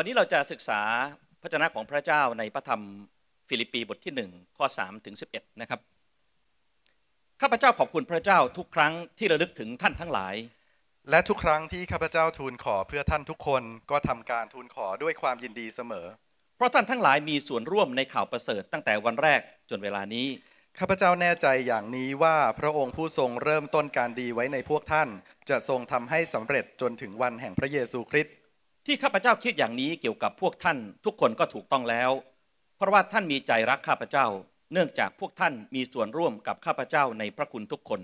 วันนี้เราจะศึกษาพระชนะของพระเจ้าในพระธรรมฟิลิปปีบทที่1ข้อ3ถึง11นะครับข้าพเจ้าขอบคุณพระเจ้าทุกครั้งที่ระลึกถึงท่านทั้งหลาย และทุกครั้งที่ข้าพเจ้าทูลขอเพื่อท่านทุกคนก็ทำการทูลขอด้วยความยินดีเสมอ เพราะท่านทั้งหลายมีส่วนร่วมในข่าวประเสริฐตั้งแต่วันแรกจนเวลานี้ข้าพเจ้าแน่ใจอย่างนี้ว่าพระองค์ผู้ทรงเริ่มต้นการดีไว้ในพวกท่าน จะทรงทำให้สำเร็จจนถึงวันแห่งพระเยซูคริสต์ที่ข้าพเจ้าคิดอย่างนี้เกี่ยวกับพวกท่าน ทุกคนก็ถูกต้องแล้ว เพราะว่าท่านมีใจรักข้าพเจ้า เนื่องจากพวกท่านมีส่วนร่วมกับข้าพเจ้าในพระคุณทุกคน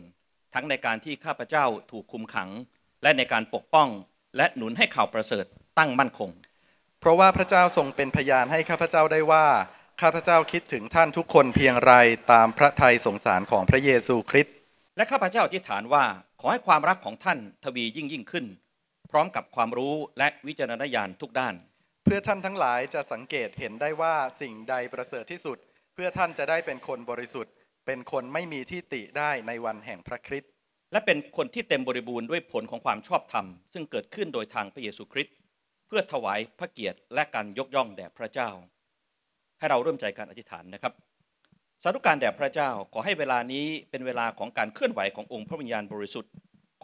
ทั้งในการที่ข้าพเจ้าถูกคุมขังและในการปกป้องและหนุนให้ข่าวประเสริฐตั้งมั่นคง เพราะว่าพระเจ้าทรงเป็นพยานให้ข้าพเจ้าได้ว่าข้าพเจ้าคิดถึงท่านทุกคนเพียงไรตามพระทัยสงสารของพระเยซูคริสต์และข้าพเจ้าอธิษฐานว่าขอให้ความรักของท่านทวียิ่งยิ่งขึ้นร้อมกับความรู้และวิจารณญาณทุกด้าน เพื่อท่านทั้งหลายจะสังเกตเห็นได้ว่าสิ่งใดประเสริฐที่สุด เพื่อท่านจะได้เป็นคนบริสุทธิ์ เป็นคนไม่มีที่ติได้ในวันแห่งพระคริสต์และเป็นคนที่เต็มบริบูรณ์ด้วยผลของความชอบธรรม ซึ่งเกิดขึ้นโดยทางพระเยซูคริสต์เพื่อถวายพระเกียรติ และการยกย่องแด่พระเจ้า ให้เราเริ่มใจการอธิษฐานนะครับสาธุการแด่พระเจ้าขอให้เวลานี้เป็นเวลาของการเคลื่อนไหวขององค์พระวิญญาณบริสุทธิ์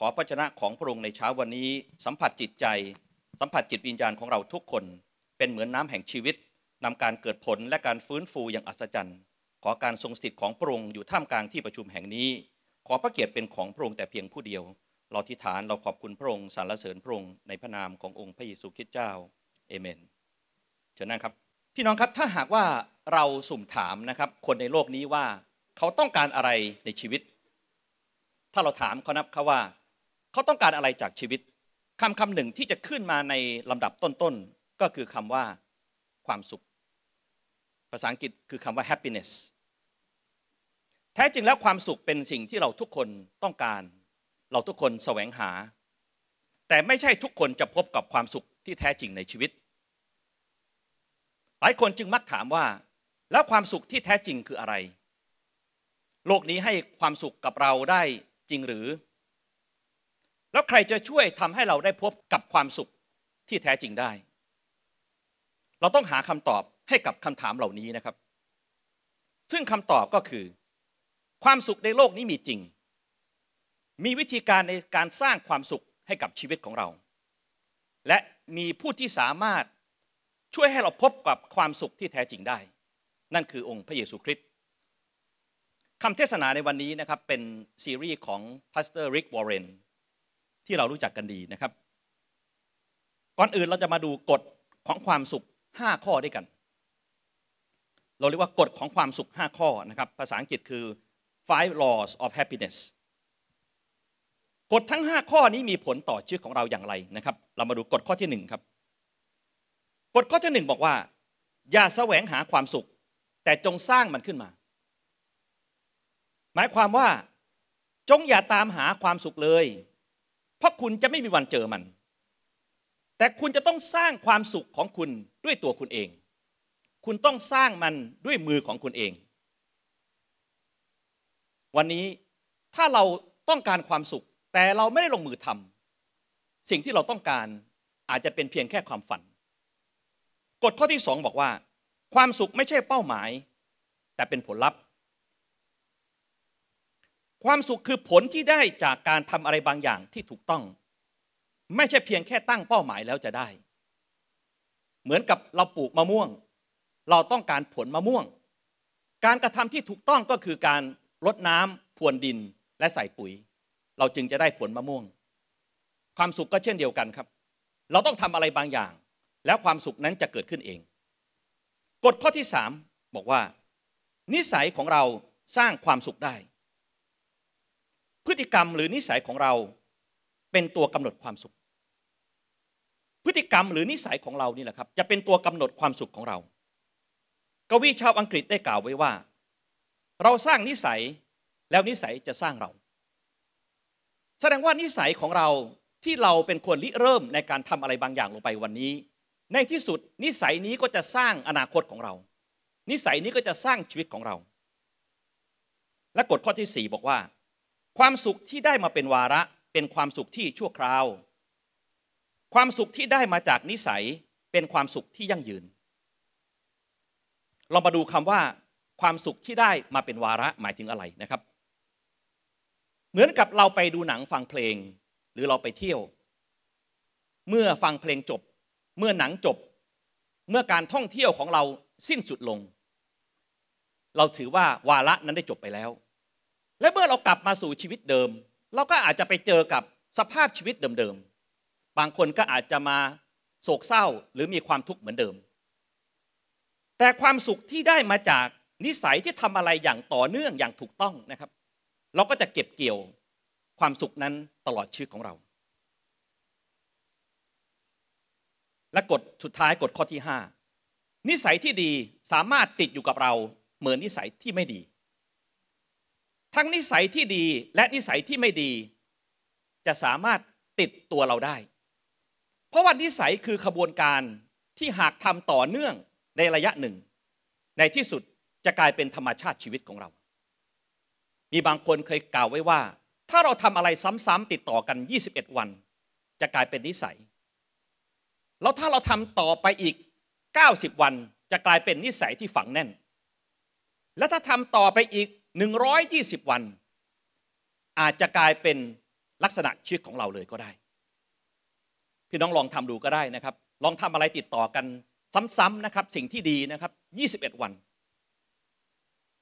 ขอพระชนะของพระองค์ในเช้าวันนี้ สัมผัสจิตใจ สัมผัสจิตวิญญาณของเราทุกคน เป็นเหมือนน้ำแห่งชีวิตนำการเกิดผลและการฟื้นฟู อย่างอัศจรรย์ ขอการทรงสิทธิ์ของพระองค์อยู่ท่ามกลางที่ประชุมแห่งนี้ ขอพระเกียรติเป็นของพระองค์แต่เพียงผู้เดียวเราทิฐานเราขอบคุณพระองค์สรรเสริญพระองค์ในพระนามขององค์พระเยซูคริสต์เจ้าเอเมนเชิญนั่งครับ พี่น้องครับถ้าหากว่าเราสุ่มถามนะครับ คนในโลกนี้ว่าเขาต้องการอะไรในชีวิต ถ้าเราถามเขานับเขาว่าเขาต้องการอะไรจากชีวิต คำคำหนึ่งที่จะขึ้นมาในลำดับต้น ๆ ก็คือคำว่า ความสุข ภาษาอังกฤษคือคำว่า happiness แท้จริงแล้วความสุขเป็นสิ่งที่เราทุกคนต้องการ เราทุกคนแสวงหา แต่ไม่ใช่ทุกคนจะพบกับความสุขที่แท้จริงในชีวิต หลายคนจึงมักถามว่า แล้วความสุขที่แท้จริงคืออะไร โลกนี้ให้ความสุขกับเราได้จริงหรือแล้วใครจะช่วยทำให้เราได้พบกับความสุขที่แท้จริงได้ เราต้องหาคำตอบให้กับคำถามเหล่านี้นะครับ ซึ่งคำตอบก็คือ ความสุขในโลกนี้มีจริง มีวิธีการในการสร้างความสุขให้กับชีวิตของเรา และมีผู้ที่สามารถช่วยให้เราพบกับความสุขที่แท้จริงได้ นั่นคือองค์พระเยซูคริสต์คำเทศนาในวันนี้นะครับเป็นซีรีส์ของพาสเตอร์ริกวอร์เรนที่เรารู้จักกันดีนะครับ ก่อนอื่นเราจะมาดูกฎของความสุข 5 ข้อด้วยกัน เราเรียกว่ากฎของความสุข 5 ข้อนะครับ ภาษาอังกฤษคือ five laws of happiness กฎทั้ง 5 ข้อนี้มีผลต่อชีวิตของเราอย่างไรนะครับ เรามาดูกฎข้อที่1ครับกฎข้อที่1บอกว่า อย่าแสวงหาความสุข แต่จงสร้างมันขึ้นมา หมายความว่าจงอย่าตามหาความสุขเลยเพราะคุณจะไม่มีวันเจอมัน แต่คุณจะต้องสร้างความสุขของคุณด้วยตัวคุณเอง คุณต้องสร้างมันด้วยมือของคุณเอง วันนี้ถ้าเราต้องการความสุขแต่เราไม่ได้ลงมือทำ สิ่งที่เราต้องการอาจจะเป็นเพียงแค่ความฝัน กฎข้อที่สองบอกว่า ความสุขไม่ใช่เป้าหมาย แต่เป็นผลลัพธ์ความสุขคือผลที่ได้จากการทำอะไรบางอย่างที่ถูกต้อง ไม่ใช่เพียงแค่ตั้งเป้าหมายแล้วจะได้ เหมือนกับเราปลูกมะม่วง เราต้องการผลมะม่วง การกระทำที่ถูกต้องก็คือการรดน้ำพรวนดินและใส่ปุ๋ย เราจึงจะได้ผลมะม่วง ความสุขก็เช่นเดียวกันครับ เราต้องทำอะไรบางอย่าง แล้วความสุขนั้นจะเกิดขึ้นเอง กฎข้อที่3บอกว่า นิสัยของเราสร้างความสุขได้พฤติกรรมหรือนิสัยของเรา เป็นตัวกำหนดความสุข พฤติกรรมหรือนิสัยของเรานี่แหละครับ จะเป็นตัวกำหนดความสุขของเรากวีชาวอังกฤษได้กล่าวไว้ว่า เราสร้างนิสัยแล้วนิสัยจะสร้างเรา แสดงว่านิสัยของเราที่เราเป็นคนริเริ่มในการทำอะไรบางอย่างลงไปวันนี้ ในที่สุดนิสัยนี้ก็จะสร้างอนาคตของเรา นิสัยนี้ก็จะสร้างชีวิตของเรา และกฎข้อที่4บอกว่าความสุขที่ได้มาเป็นวาระเป็นความสุขที่ชั่วคราว ความสุขที่ได้มาจากนิสัยเป็นความสุขที่ยั่งยืนลองมาดูคำว่า ความสุขที่ได้มาเป็นวาระหมายถึงอะไรนะครับ เหมือนกับเราไปดูหนังฟังเพลงหรือเราไปเที่ยว เมื่อฟังเพลงจบ เมื่อหนังจบ เมื่อการท่องเที่ยวของเราสิ้นสุดลง เราถือว่าวาระนั้นได้จบไปแล้วและเมื่อเรากลับมาสู่ชีวิตเดิม เราก็อาจจะไปเจอกับสภาพชีวิตเดิมๆ บางคนก็อาจจะมาโศกเศร้าหรือมีความทุกข์เหมือนเดิม แต่ความสุขที่ได้มาจากนิสัยที่ทำอะไรอย่างต่อเนื่องอย่างถูกต้องนะครับ เราก็จะเก็บเกี่ยวความสุขนั้นตลอดชีวิตของเรา และกฎสุดท้ายกฎข้อที่ 5 นิสัยที่ดีสามารถติดอยู่กับเราเหมือนนิสัยที่ไม่ดีทั้งนิสัยที่ดีและนิสัยที่ไม่ดีจะสามารถติดตัวเราได้ เพราะว่านิสัยคือขบวนการที่หากทำต่อเนื่องในระยะหนึ่ง ในที่สุดจะกลายเป็นธรรมชาติชีวิตของเรา มีบางคนเคยกล่าวไว้ว่า ถ้าเราทำอะไรซ้ำๆติดต่อกัน 21 วัน จะกลายเป็นนิสัย แล้วถ้าเราทำต่อไปอีก 90 วัน จะกลายเป็นนิสัยที่ฝังแน่น และถ้าทำต่อไปอีก120 วัน อาจจะกลายเป็นลักษณะชีวิตของเราเลยก็ได้พี่น้องลองทำดูก็ได้นะครับ ลองทำอะไรติดต่อกันซ้ำๆนะครับสิ่งที่ดีนะครับ21 วัน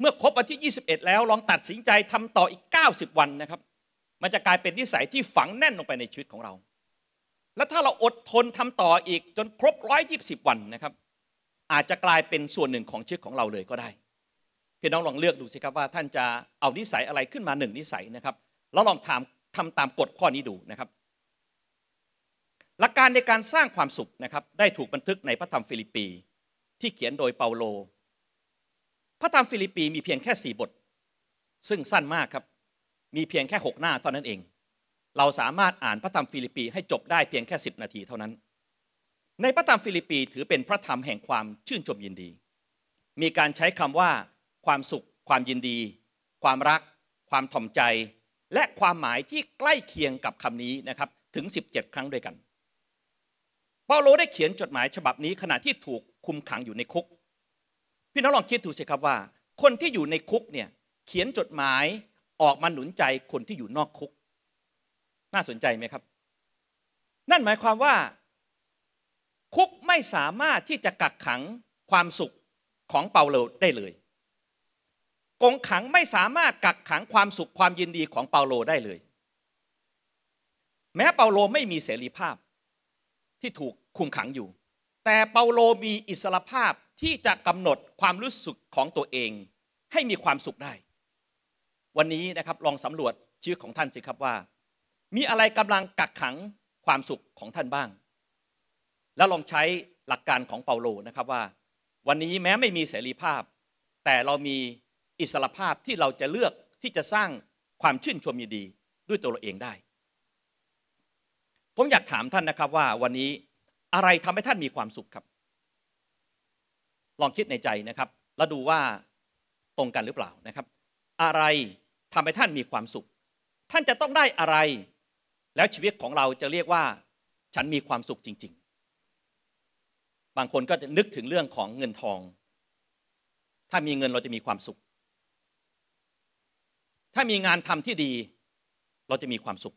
เมื่อครบวันที่ 21 แล้ว ลองตัดสินใจทำต่ออีก 90 วันนะครับ มันจะกลายเป็นนิสัยที่ฝังแน่นลงไปในชีวิตของเรา แล้วถ้าเราอดทนทำต่ออีกจนครบ120 วันนะครับ อาจจะกลายเป็นส่วนหนึ่งของชีวิตของเราเลยก็ได้พี่น้องลองเลือกดูสิครับว่าท่านจะเอานิสัยอะไรขึ้นมาหนึ่งนิสัยนะครับแล้วลองถามทำตามกฎข้อนี้ดูนะครับ หลักการในการสร้างความสุขนะครับ ได้ถูกบันทึกในพระธรรมฟิลิปปีที่เขียนโดยเปาโล พระธรรมฟิลิปปีมีเพียงแค่สี่บท ซึ่งสั้นมากครับ มีเพียงแค่หกหน้าเท่านั้นเอง เราสามารถอ่านพระธรรมฟิลิปปีให้จบได้เพียงแค่สิบนาทีเท่านั้น ในพระธรรมฟิลิปปีถือเป็นพระธรรมแห่งความชื่นชมยินดี มีการใช้คำว่าความสุข ความยินดี ความรัก ความถ่อมใจ และความหมายที่ใกล้เคียงกับคำนี้นะครับ ถึง 17 ครั้งด้วยกันเปาโลได้เขียนจดหมายฉบับนี้ขณะที่ถูกคุมขังอยู่ในคุก พี่น้องลองคิดดูสิครับว่าคนที่อยู่ในคุกเนี่ยเขียนจดหมายออกมาหนุนใจคนที่อยู่นอกคุก น่าสนใจไหมครับ นั่นหมายความว่าคุกไม่สามารถที่จะกักขังความสุขของเปาโลได้เลยกงขังไม่สามารถกักขังความสุขความยินดีของเปาโลได้เลย แม้เปาโลไม่มีเสรีภาพที่ถูกคุมขังอยู่ แต่เปาโลมีอิสรภาพที่จะกำหนดความรู้สึกของตัวเอง ให้มีความสุขได้ วันนี้นะครับลองสำรวจชีวิตของท่านสิครับว่า มีอะไรกำลังกักขังความสุขของท่านบ้าง แล้วลองใช้หลักการของเปาโลนะครับว่า วันนี้แม้ไม่มีเสรีภาพ แต่เรามีอิสรภาพที่เราจะเลือกที่จะสร้างความชื่นชมยินดีด้วยตัวเราเองได้ ผมอยากถามท่านนะครับว่าวันนี้อะไรทำให้ท่านมีความสุขครับ ลองคิดในใจนะครับ แล้วดูว่า ตรงกันหรือเปล่านะครับ อะไรทำให้ท่านมีความสุข ท่านจะต้องได้อะไร แล้วชีวิตของเราจะเรียกว่าฉันมีความสุขจริงๆ บางคนก็จะนึกถึงเรื่องของเงินทอง ถ้ามีเงินเราจะมีความสุขถ้ามีงานทำที่ดี เราจะมีความสุข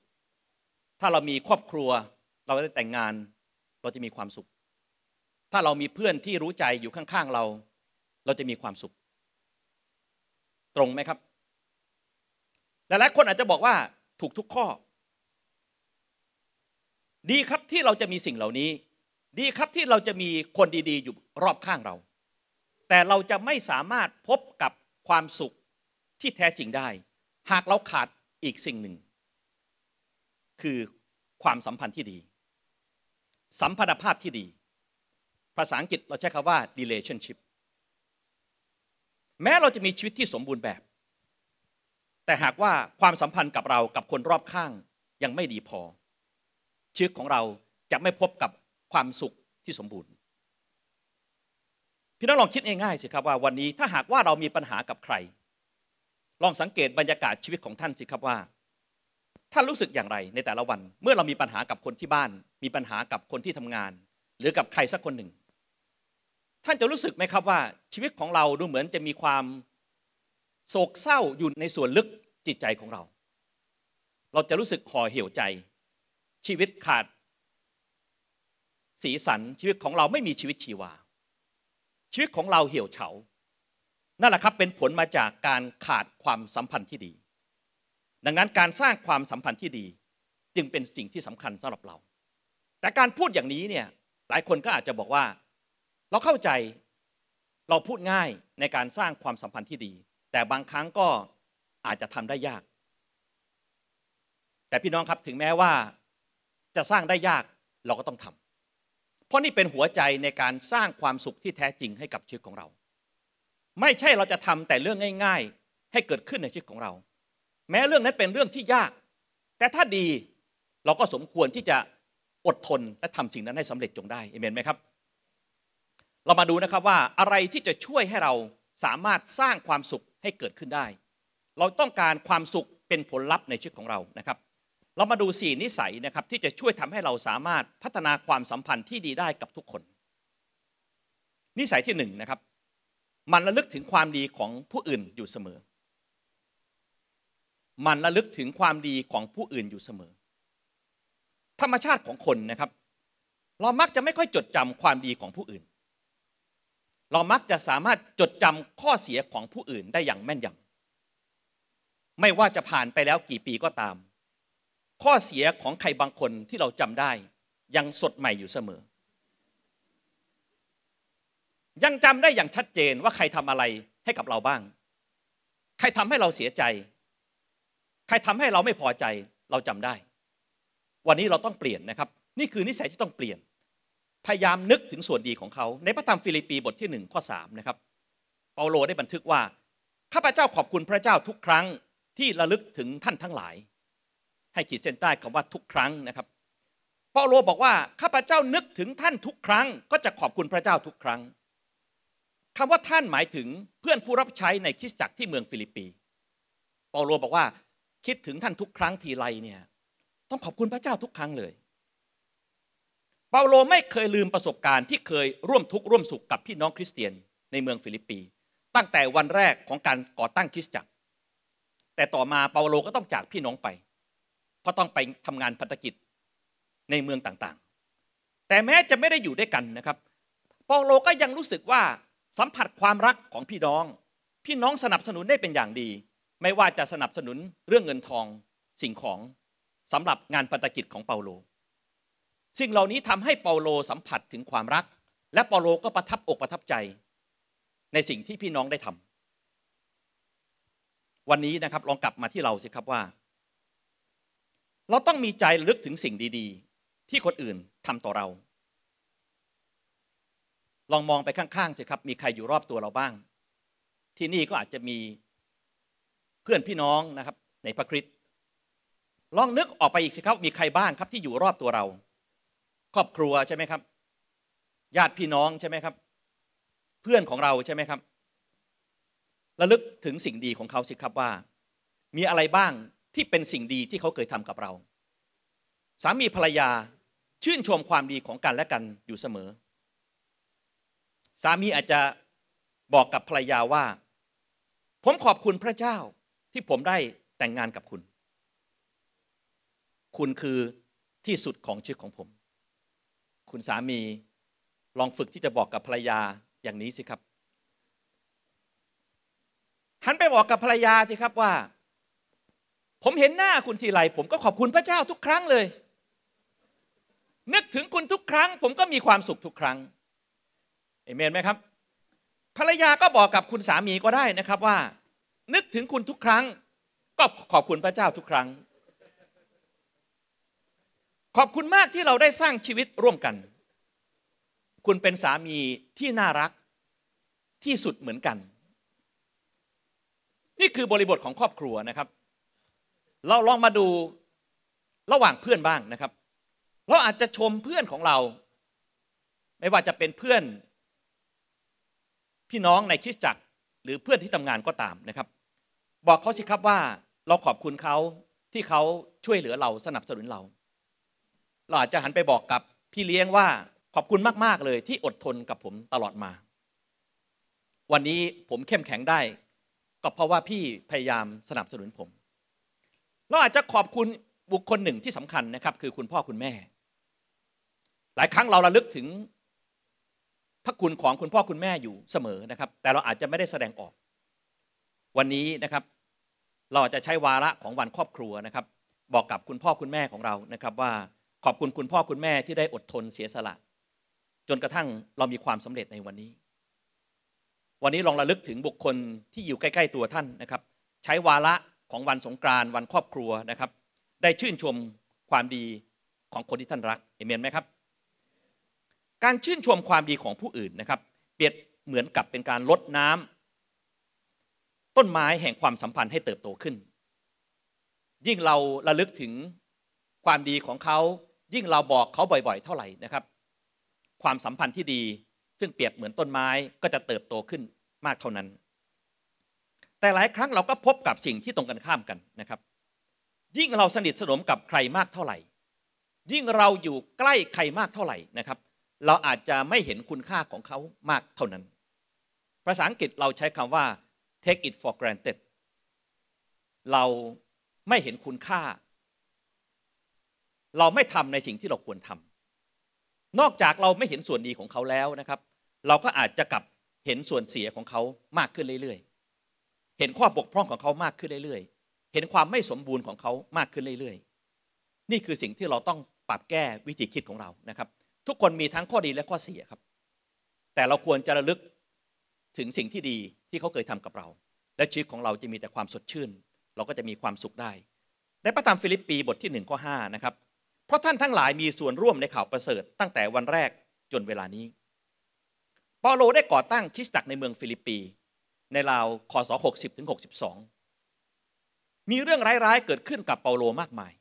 ถ้าเรามีครอบครัว เราได้แต่งงาน เราจะมีความสุข ถ้าเรามีเพื่อนที่รู้ใจอยู่ข้างๆเรา เราจะมีความสุข ตรงไหมครับหลายๆคนอาจจะบอกว่าถูกทุกข้อ ดีครับที่เราจะมีสิ่งเหล่านี้ ดีครับที่เราจะมีคนดีๆ อยู่รอบข้างเรา แต่เราจะไม่สามารถพบกับความสุขที่แท้จริงได้หากเราขาดอีกสิ่งหนึ่ง คือความสัมพันธ์ที่ดี สัมพันธภาพที่ดี ภาษาอังกฤษเราใช้คำว่า relationship แม้เราจะมีชีวิตที่สมบูรณ์แบบ แต่หากว่าความสัมพันธ์กับเรากับคนรอบข้างยังไม่ดีพอชีวิตของเราจะไม่พบกับความสุขที่สมบูรณ์พี่น้องลองคิดง่ายๆสิครับว่าวันนี้ถ้าหากว่าเรามีปัญหากับใครลองสังเกตบรรยากาศชีวิตของท่านสิครับว่าท่านรู้สึกอย่างไรในแต่ละวันเมื่อเรามีปัญหากับคนที่บ้าน มีปัญหากับคนที่ทำงาน หรือกับใครสักคนหนึ่ง ท่านจะรู้สึกไหมครับว่า ชีวิตของเราดูเหมือนจะมีความโศกเศร้าอยู่ในส่วนลึกจิตใจของเรา เราจะรู้สึกห่อเหี่ยวใจ ชีวิตขาด สีสัน ชีวิตของเราไม่มีชีวิตชีวา ชีวิตของเราเหี่ยวเฉานั่นแหละครับ เป็นผลมาจากการขาดความสัมพันธ์ที่ดี ดังนั้นการสร้างความสัมพันธ์ที่ดี จึงเป็นสิ่งที่สำคัญสำหรับเรา แต่การพูดอย่างนี้เนี่ยหลายคนก็อาจจะบอกว่า เราเข้าใจเราพูดง่ายในการสร้างความสัมพันธ์ที่ดี แต่บางครั้งก็อาจจะทำได้ยาก แต่พี่น้องครับถึงแม้ว่าจะสร้างได้ยากเราก็ต้องทำ เพราะนี่เป็นหัวใจในการสร้างความสุขที่แท้จริงให้กับชีวิตของเราไม่ใช่เราจะทำแต่เรื่องง่ายๆ ให้เกิดขึ้นในชีวิตของเรา แม้เรื่องนั้นเป็นเรื่องที่ยาก แต่ถ้าดีเราก็สมควรที่จะอดทนและทำสิ่งนั้นให้สำเร็จจงได้เอเมนไหมครับ เรามาดูนะครับว่าอะไรที่จะช่วยให้เราสามารถสร้างความสุขให้เกิดขึ้นได้ เราต้องการความสุขเป็นผลลัพธ์ในชีวิตของเรานะครับ เรามาดูสี่นิสัยนะครับ ที่จะช่วยทำให้เราสามารถพัฒนาความสัมพันธ์ที่ดีได้กับทุกคน นิสัยที่หนึ่งนะครับมันระลึกถึงความดีของผู้อื่นอยู่เสมอ มันระลึกถึงความดีของผู้อื่นอยู่เสมอ ธรรมชาติของคนนะครับ เรามักจะไม่ค่อยจดจำความดีของผู้อื่น เรามักจะสามารถจดจำข้อเสียของผู้อื่นได้อย่างแม่นยำไม่ว่าจะผ่านไปแล้วกี่ปีก็ตาม ข้อเสียของใครบางคนที่เราจำได้ ยังสดใหม่อยู่เสมอยังจำได้อย่างชัดเจนว่าใครทำอะไรให้กับเราบ้าง ใครทำให้เราเสียใจ ใครทำให้เราไม่พอใจ เราจำได้ วันนี้เราต้องเปลี่ยนนะครับ นี่คือนิสัยที่ต้องเปลี่ยน พยายามนึกถึงส่วนดีของเขา ในพระธรรมฟิลิปปีบทที่1ข้อ3นะครับ เปาโลได้บันทึกว่าข้าพเจ้าขอบคุณพระเจ้าทุกครั้ง ที่ระลึกถึงท่านทั้งหลาย ให้ขีดเส้นใต้คำว่าทุกครั้งนะครับ เปาโลบอกว่าข้าพเจ้านึกถึงท่านทุกครั้ง ก็จะขอบคุณพระเจ้าทุกครั้งคำว่าท่านหมายถึงเพื่อนผู้รับใช้ในคริสตจักรที่เมืองฟิลิปปีเปาโลบอกว่า คิดถึงท่านทุกครั้งทีไรเนี่ยต้องขอบคุณพระเจ้าทุกครั้งเลย เปาโลไม่เคยลืมประสบการณ์ที่เคยร่วมทุกข์ร่วมสุขกับพี่น้องคริสเตียน ในเมืองฟิลิปปี ตั้งแต่วันแรกของการก่อตั้งคริสตจักร แต่ต่อมาเปาโลก็ต้องจากพี่น้องไปเพราะต้องไปทำงานพันธกิจในเมืองต่างๆ แต่แม้จะไม่ได้อยู่ด้วยกันนะครับเปาโลก็ยังรู้สึกว่าสัมผัสความรักของพี่น้อง พี่น้องสนับสนุนได้เป็นอย่างดี ไม่ว่าจะสนับสนุนเรื่องเงินทอง สิ่งของสำหรับงานปฏิกิจของเปาโล สิ่งเหล่านี้ทำให้เปาโลสัมผัสถึงความรัก และเปาโลก็ประทับอกประทับใจ ในสิ่งที่พี่น้องได้ทำวันนี้นะครับลองกลับมาที่เราสิครับว่า เราต้องมีใจลึกถึงสิ่งดีๆ ที่คนอื่นทำต่อเราลองมองไปข้างๆสิครับ มีใครอยู่รอบตัวเราบ้าง ที่นี่ก็อาจจะมีเพื่อนพี่น้องนะครับ ในพระคริสต์ ลองนึกออกไปอีกสิครับ มีใครบ้างครับ ที่อยู่รอบตัวเรา ครอบครัวใช่ไหมครับ ญาติพี่น้องใช่ไหมครับ เพื่อนของเราใช่ไหมครับระลึกถึงสิ่งดีของเขาสิครับว่า มีอะไรบ้างที่เป็นสิ่งดีที่เขาเคยทำกับเรา สามีภรรยาชื่นชมความดีของกันและกันอยู่เสมอสามีอาจจะบอกกับภรรยาว่า ผมขอบคุณพระเจ้า ที่ผมได้แต่งงานกับคุณ คุณคือที่สุดของชีวิตของผม คุณสามีลองฝึกที่จะบอกกับภรรยาอย่างนี้สิครับหันไปบอกกับภรรยาสิครับว่า ผมเห็นหน้าคุณทีไรผมก็ขอบคุณพระเจ้าทุกครั้งเลย นึกถึงคุณทุกครั้ง ผมก็มีความสุขทุกครั้งเอเมนไหมครับ ภรรยาก็บอกกับคุณสามีก็ได้นะครับว่า นึกถึงคุณทุกครั้ง ก็ขอบคุณพระเจ้าทุกครั้ง ขอบคุณมากที่เราได้สร้างชีวิตร่วมกัน คุณเป็นสามีที่น่ารักที่สุดเหมือนกัน นี่คือบริบทของครอบครัวนะครับ เราลองมาดูระหว่างเพื่อนบ้างนะครับ เราอาจจะชมเพื่อนของเราไม่ว่าจะเป็นเพื่อนพี่น้องในคริสตจักรหรือเพื่อนที่ทำงานก็ตามนะครับ บอกเขาสิครับว่าเราขอบคุณเขาที่เขาช่วยเหลือเราสนับสนุนเรา เราอาจจะหันไปบอกกับพี่เลี้ยงว่าขอบคุณมาก ๆ เลยที่อดทนกับผมตลอดมา วันนี้ผมเข้มแข็งได้ ก็เพราะว่าพี่พยายามสนับสนุนผม เราอาจจะขอบคุณบุคคลหนึ่งที่สำคัญนะครับคือคุณพ่อคุณแม่ หลายครั้งเราระลึกถึงพระคุณของคุณพ่อคุณแม่อยู่เสมอนะครับ แต่เราอาจจะไม่ได้แสดงออก วันนี้นะครับเราจะใช้วาระของวันครอบครัวนะครับ บอกกับคุณพ่อคุณแม่ของเรานะครับว่าขอบคุณคุณพ่อคุณแม่ที่ได้อดทนเสียสละ จนกระทั่งเรามีความสำเร็จในวันนี้ วันนี้ลองระลึกถึงบุคคลที่อยู่ใกล้ ๆ ตัวท่านนะครับ ใช้วาระของวันสงกรานต์วันครอบครัวนะครับ ได้ชื่นชมความดีของคนที่ท่านรักเอเมนไหมครับการชื่นชมความดีของผู้อื่นนะครับ เปรียบเหมือนกับเป็นการลดน้ำ ต้นไม้แห่งความสัมพันธ์ให้เติบโตขึ้น ยิ่งเราระลึกถึงความดีของเขา ยิ่งเราบอกเขาบ่อยๆ เท่าไหร่นะครับ ความสัมพันธ์ที่ดีซึ่งเปรียบเหมือนต้นไม้ก็จะเติบโตขึ้นมากเท่านั้น แต่หลายครั้งเราก็พบกับสิ่งที่ตรงกันข้ามกันนะครับ ยิ่งเราสนิทสนมกับใครมากเท่าไหร่ ยิ่งเราอยู่ใกล้ใครมากเท่าไหร่นะครับเราอาจจะไม่เห็นคุณค่าของเขามาก เท่านั้น ภาษาอังกฤษเราใช้คำว่า take it for granted เราไม่เห็นคุณค่า เราไม่ทำในสิ่งที่เราควรทำ นอกจากเราไม่เห็นส่วนดีของเขาแล้วนะครับ เราก็อาจจะกลับเห็นส่วนเสียของเขามากขึ้นเรื่อย ๆ เห็นข้อบกพร่องของเขามากขึ้นเรื่อย ๆ เห็นความไม่สมบูรณ์ของเขามากขึ้นเรื่อย ๆ นี่คือสิ่งที่เราต้องปรับแก้วิธีคิดของเรานะครับทุกคนมีทั้งข้อดีและข้อเสียครับ แต่เราควรจะระลึกถึงสิ่งที่ดีที่เขาเคยทำกับเรา และชีวิตของเราจะมีแต่ความสดชื่น เราก็จะมีความสุขได้ ในพระธรรมฟิลิปปีบทที่1ข้อ5นะครับ เพราะท่านทั้งหลายมีส่วนร่วมในข่าวประเสริฐตั้งแต่วันแรกจนเวลานี้ เปาโลได้ก่อตั้งคริสตจักรในเมืองฟิลิปปีในราวคศ60ถึง62มีเรื่องร้ายๆเกิดขึ้นกับเปาโลมากมาย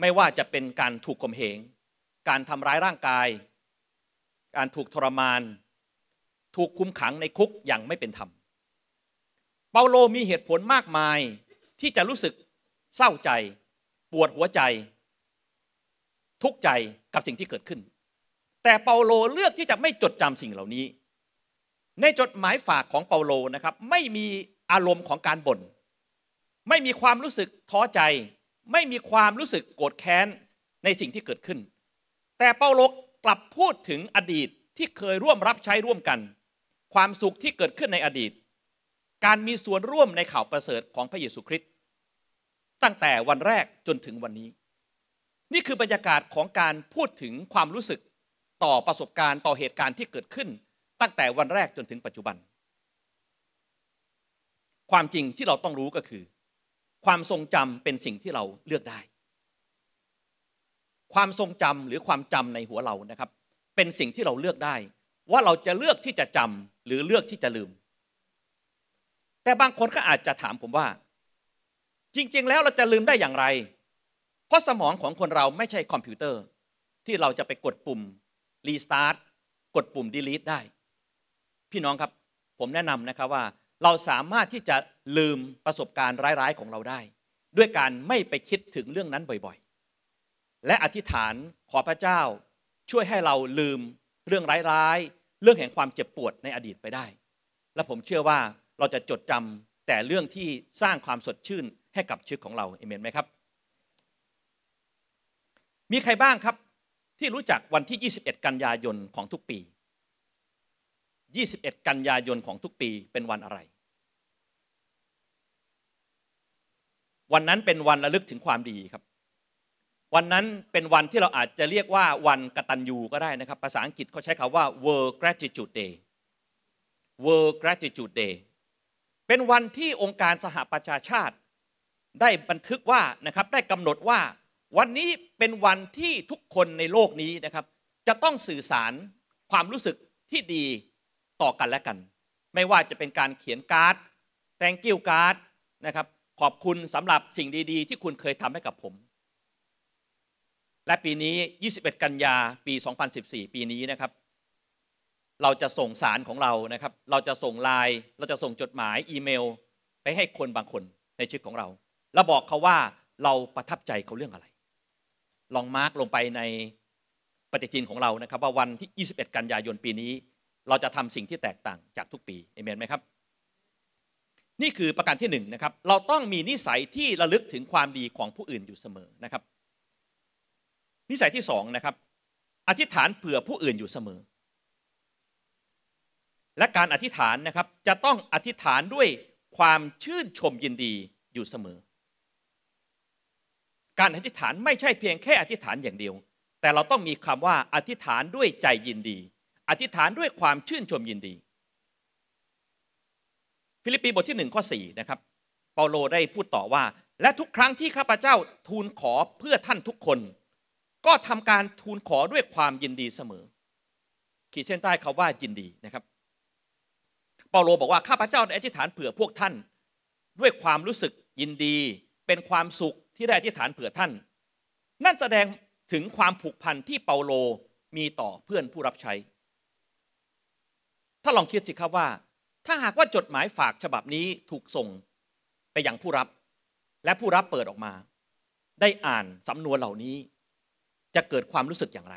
ไม่ว่าจะเป็นการถูกข่มเหงการทำร้ายร่างกาย การถูกทรมาน ถูกคุมขังในคุกอย่างไม่เป็นธรรม เปาโลมีเหตุผลมากมายที่จะรู้สึกเศร้าใจ ปวดหัวใจ ทุกข์ใจกับสิ่งที่เกิดขึ้น แต่เปาโลเลือกที่จะไม่จดจำสิ่งเหล่านี้ ในจดหมายฝากของเปาโลนะครับ ไม่มีอารมณ์ของการบน่น ไม่มีความรู้สึกท้อใจ ไม่มีความรู้สึกโกรธแค้นในสิ่งที่เกิดขึ้นแต่เปาโลกลับพูดถึงอดีตที่เคยร่วมรับใช้ร่วมกัน ความสุขที่เกิดขึ้นในอดีต การมีส่วนร่วมในข่าวประเสริฐของพระเยซูคริสต์ตั้งแต่วันแรกจนถึงวันนี้ นี่คือบรรยากาศของการพูดถึงความรู้สึกต่อประสบการณ์ต่อเหตุการณ์ที่เกิดขึ้น ตั้งแต่วันแรกจนถึงปัจจุบัน ความจริงที่เราต้องรู้ก็คือ ความทรงจำเป็นสิ่งที่เราเลือกได้ความทรงจำหรือความจำในหัวเรานะครับเป็นสิ่งที่เราเลือกได้ ว่าเราจะเลือกที่จะจำหรือเลือกที่จะลืม แต่บางคนก็อาจจะถามผมว่า จริงๆ แล้วเราจะลืมได้อย่างไร เพราะสมองของคนเราไม่ใช่คอมพิวเตอร์ ที่เราจะไปกดปุ่มรีสตาร์ทกดปุ่มดีลีทได้ พี่น้องครับผมแนะนำนะครับว่า เราสามารถที่จะลืมประสบการณ์ร้ายๆของเราได้ ด้วยการไม่ไปคิดถึงเรื่องนั้นบ่อยและอธิษฐานขอพระเจ้าช่วยให้เราลืมเรื่องร้ายๆ เรื่องแห่งความเจ็บปวดในอดีตไปได้ และผมเชื่อว่าเราจะจดจำแต่เรื่องที่สร้างความสดชื่นให้กับชีวิตของเราเอเมนไหมครับ มีใครบ้างครับที่รู้จักวันที่ 21 กันยายนของทุกปี 21 กันยายนของทุกปีเป็นวันอะไร วันนั้นเป็นวันระลึกถึงความดีครับวันนั้นเป็นวันที่เราอาจจะเรียกว่าวันกตัญญูก็ได้นะครับภาษาอังกฤษเขาใช้คำว่า World Gratitude Day World Gratitude Day เป็นวันที่องค์การสหประชาชาติ ได้บันทึกว่านะครับ ได้กำหนดว่า วันนี้เป็นวันที่ทุกคนในโลกนี้นะครับ จะต้องสื่อสารความรู้สึกที่ดีต่อกันและกัน ไม่ว่าจะเป็นการเขียนการ์ด thank you การ์ดนะครับขอบคุณสำหรับสิ่งดีๆ ที่คุณเคยทำให้กับผมและปีนี้ 21 กันยา ปี 2014 ปีนี้นะครับ เราจะส่งสารของเรา นะครับ เราจะส่งไลน์เราจะส่งจดหมาย อีเมลไปให้คนบางคนในชีวิตของเรา แล้วบอกเขาว่าเราประทับใจเขาเรื่องอะไร ลองมาร์กลงไปในปฏิทินของเรานะครับ ว่าวันที่ 21 กันยายน ปีนี้เราจะทำสิ่งที่แตกต่างจากทุกปี เอเมนไหมครับ นี่คือประการที่1นนะครับ เราต้องมีนิสัยที่ระลึกถึงความดีของผู้อื่นอยู่เสมอ นะครับนิสัยที่สองนะครับอธิษฐานเผื่อผู้อื่นอยู่เสมอ และการอธิษฐานนะครับจะต้องอธิษฐานด้วยความชื่นชมยินดีอยู่เสมอ การอธิษฐานไม่ใช่เพียงแค่อธิษฐานอย่างเดียว แต่เราต้องมีคำว่าอธิษฐานด้วยใจยินดี อธิษฐานด้วยความชื่นชมยินดีฟิลิปปีบทที่1ข้อ4นะครับเปาโลได้พูดต่อว่าและทุกครั้งที่ข้าพเจ้าทูลขอเพื่อท่านทุกคนก็ทำการทูลขอด้วยความยินดีเสมอ ขีดเส้นใต้คาว่า ยินดีนะครับ เปาโลบอกว่าข้าพเจ้าได้อธิษฐานเผื่อพวกท่าน ด้วยความรู้สึกยินดีเป็นความสุขที่ได้อธิษฐานเผื่อท่าน นั่นแสดงถึงความผูกพันที่เปาโลมีต่อเพื่อนผู้รับใช้ ถ้าลองคิดสิครับว่า ถ้าหากว่าจดหมายฝากฉบับนี้ถูกส่งไปยังผู้รับและผู้รับเปิดออกมา ได้อ่านสำนวนเหล่านี้จะเกิดความรู้สึกอย่างไร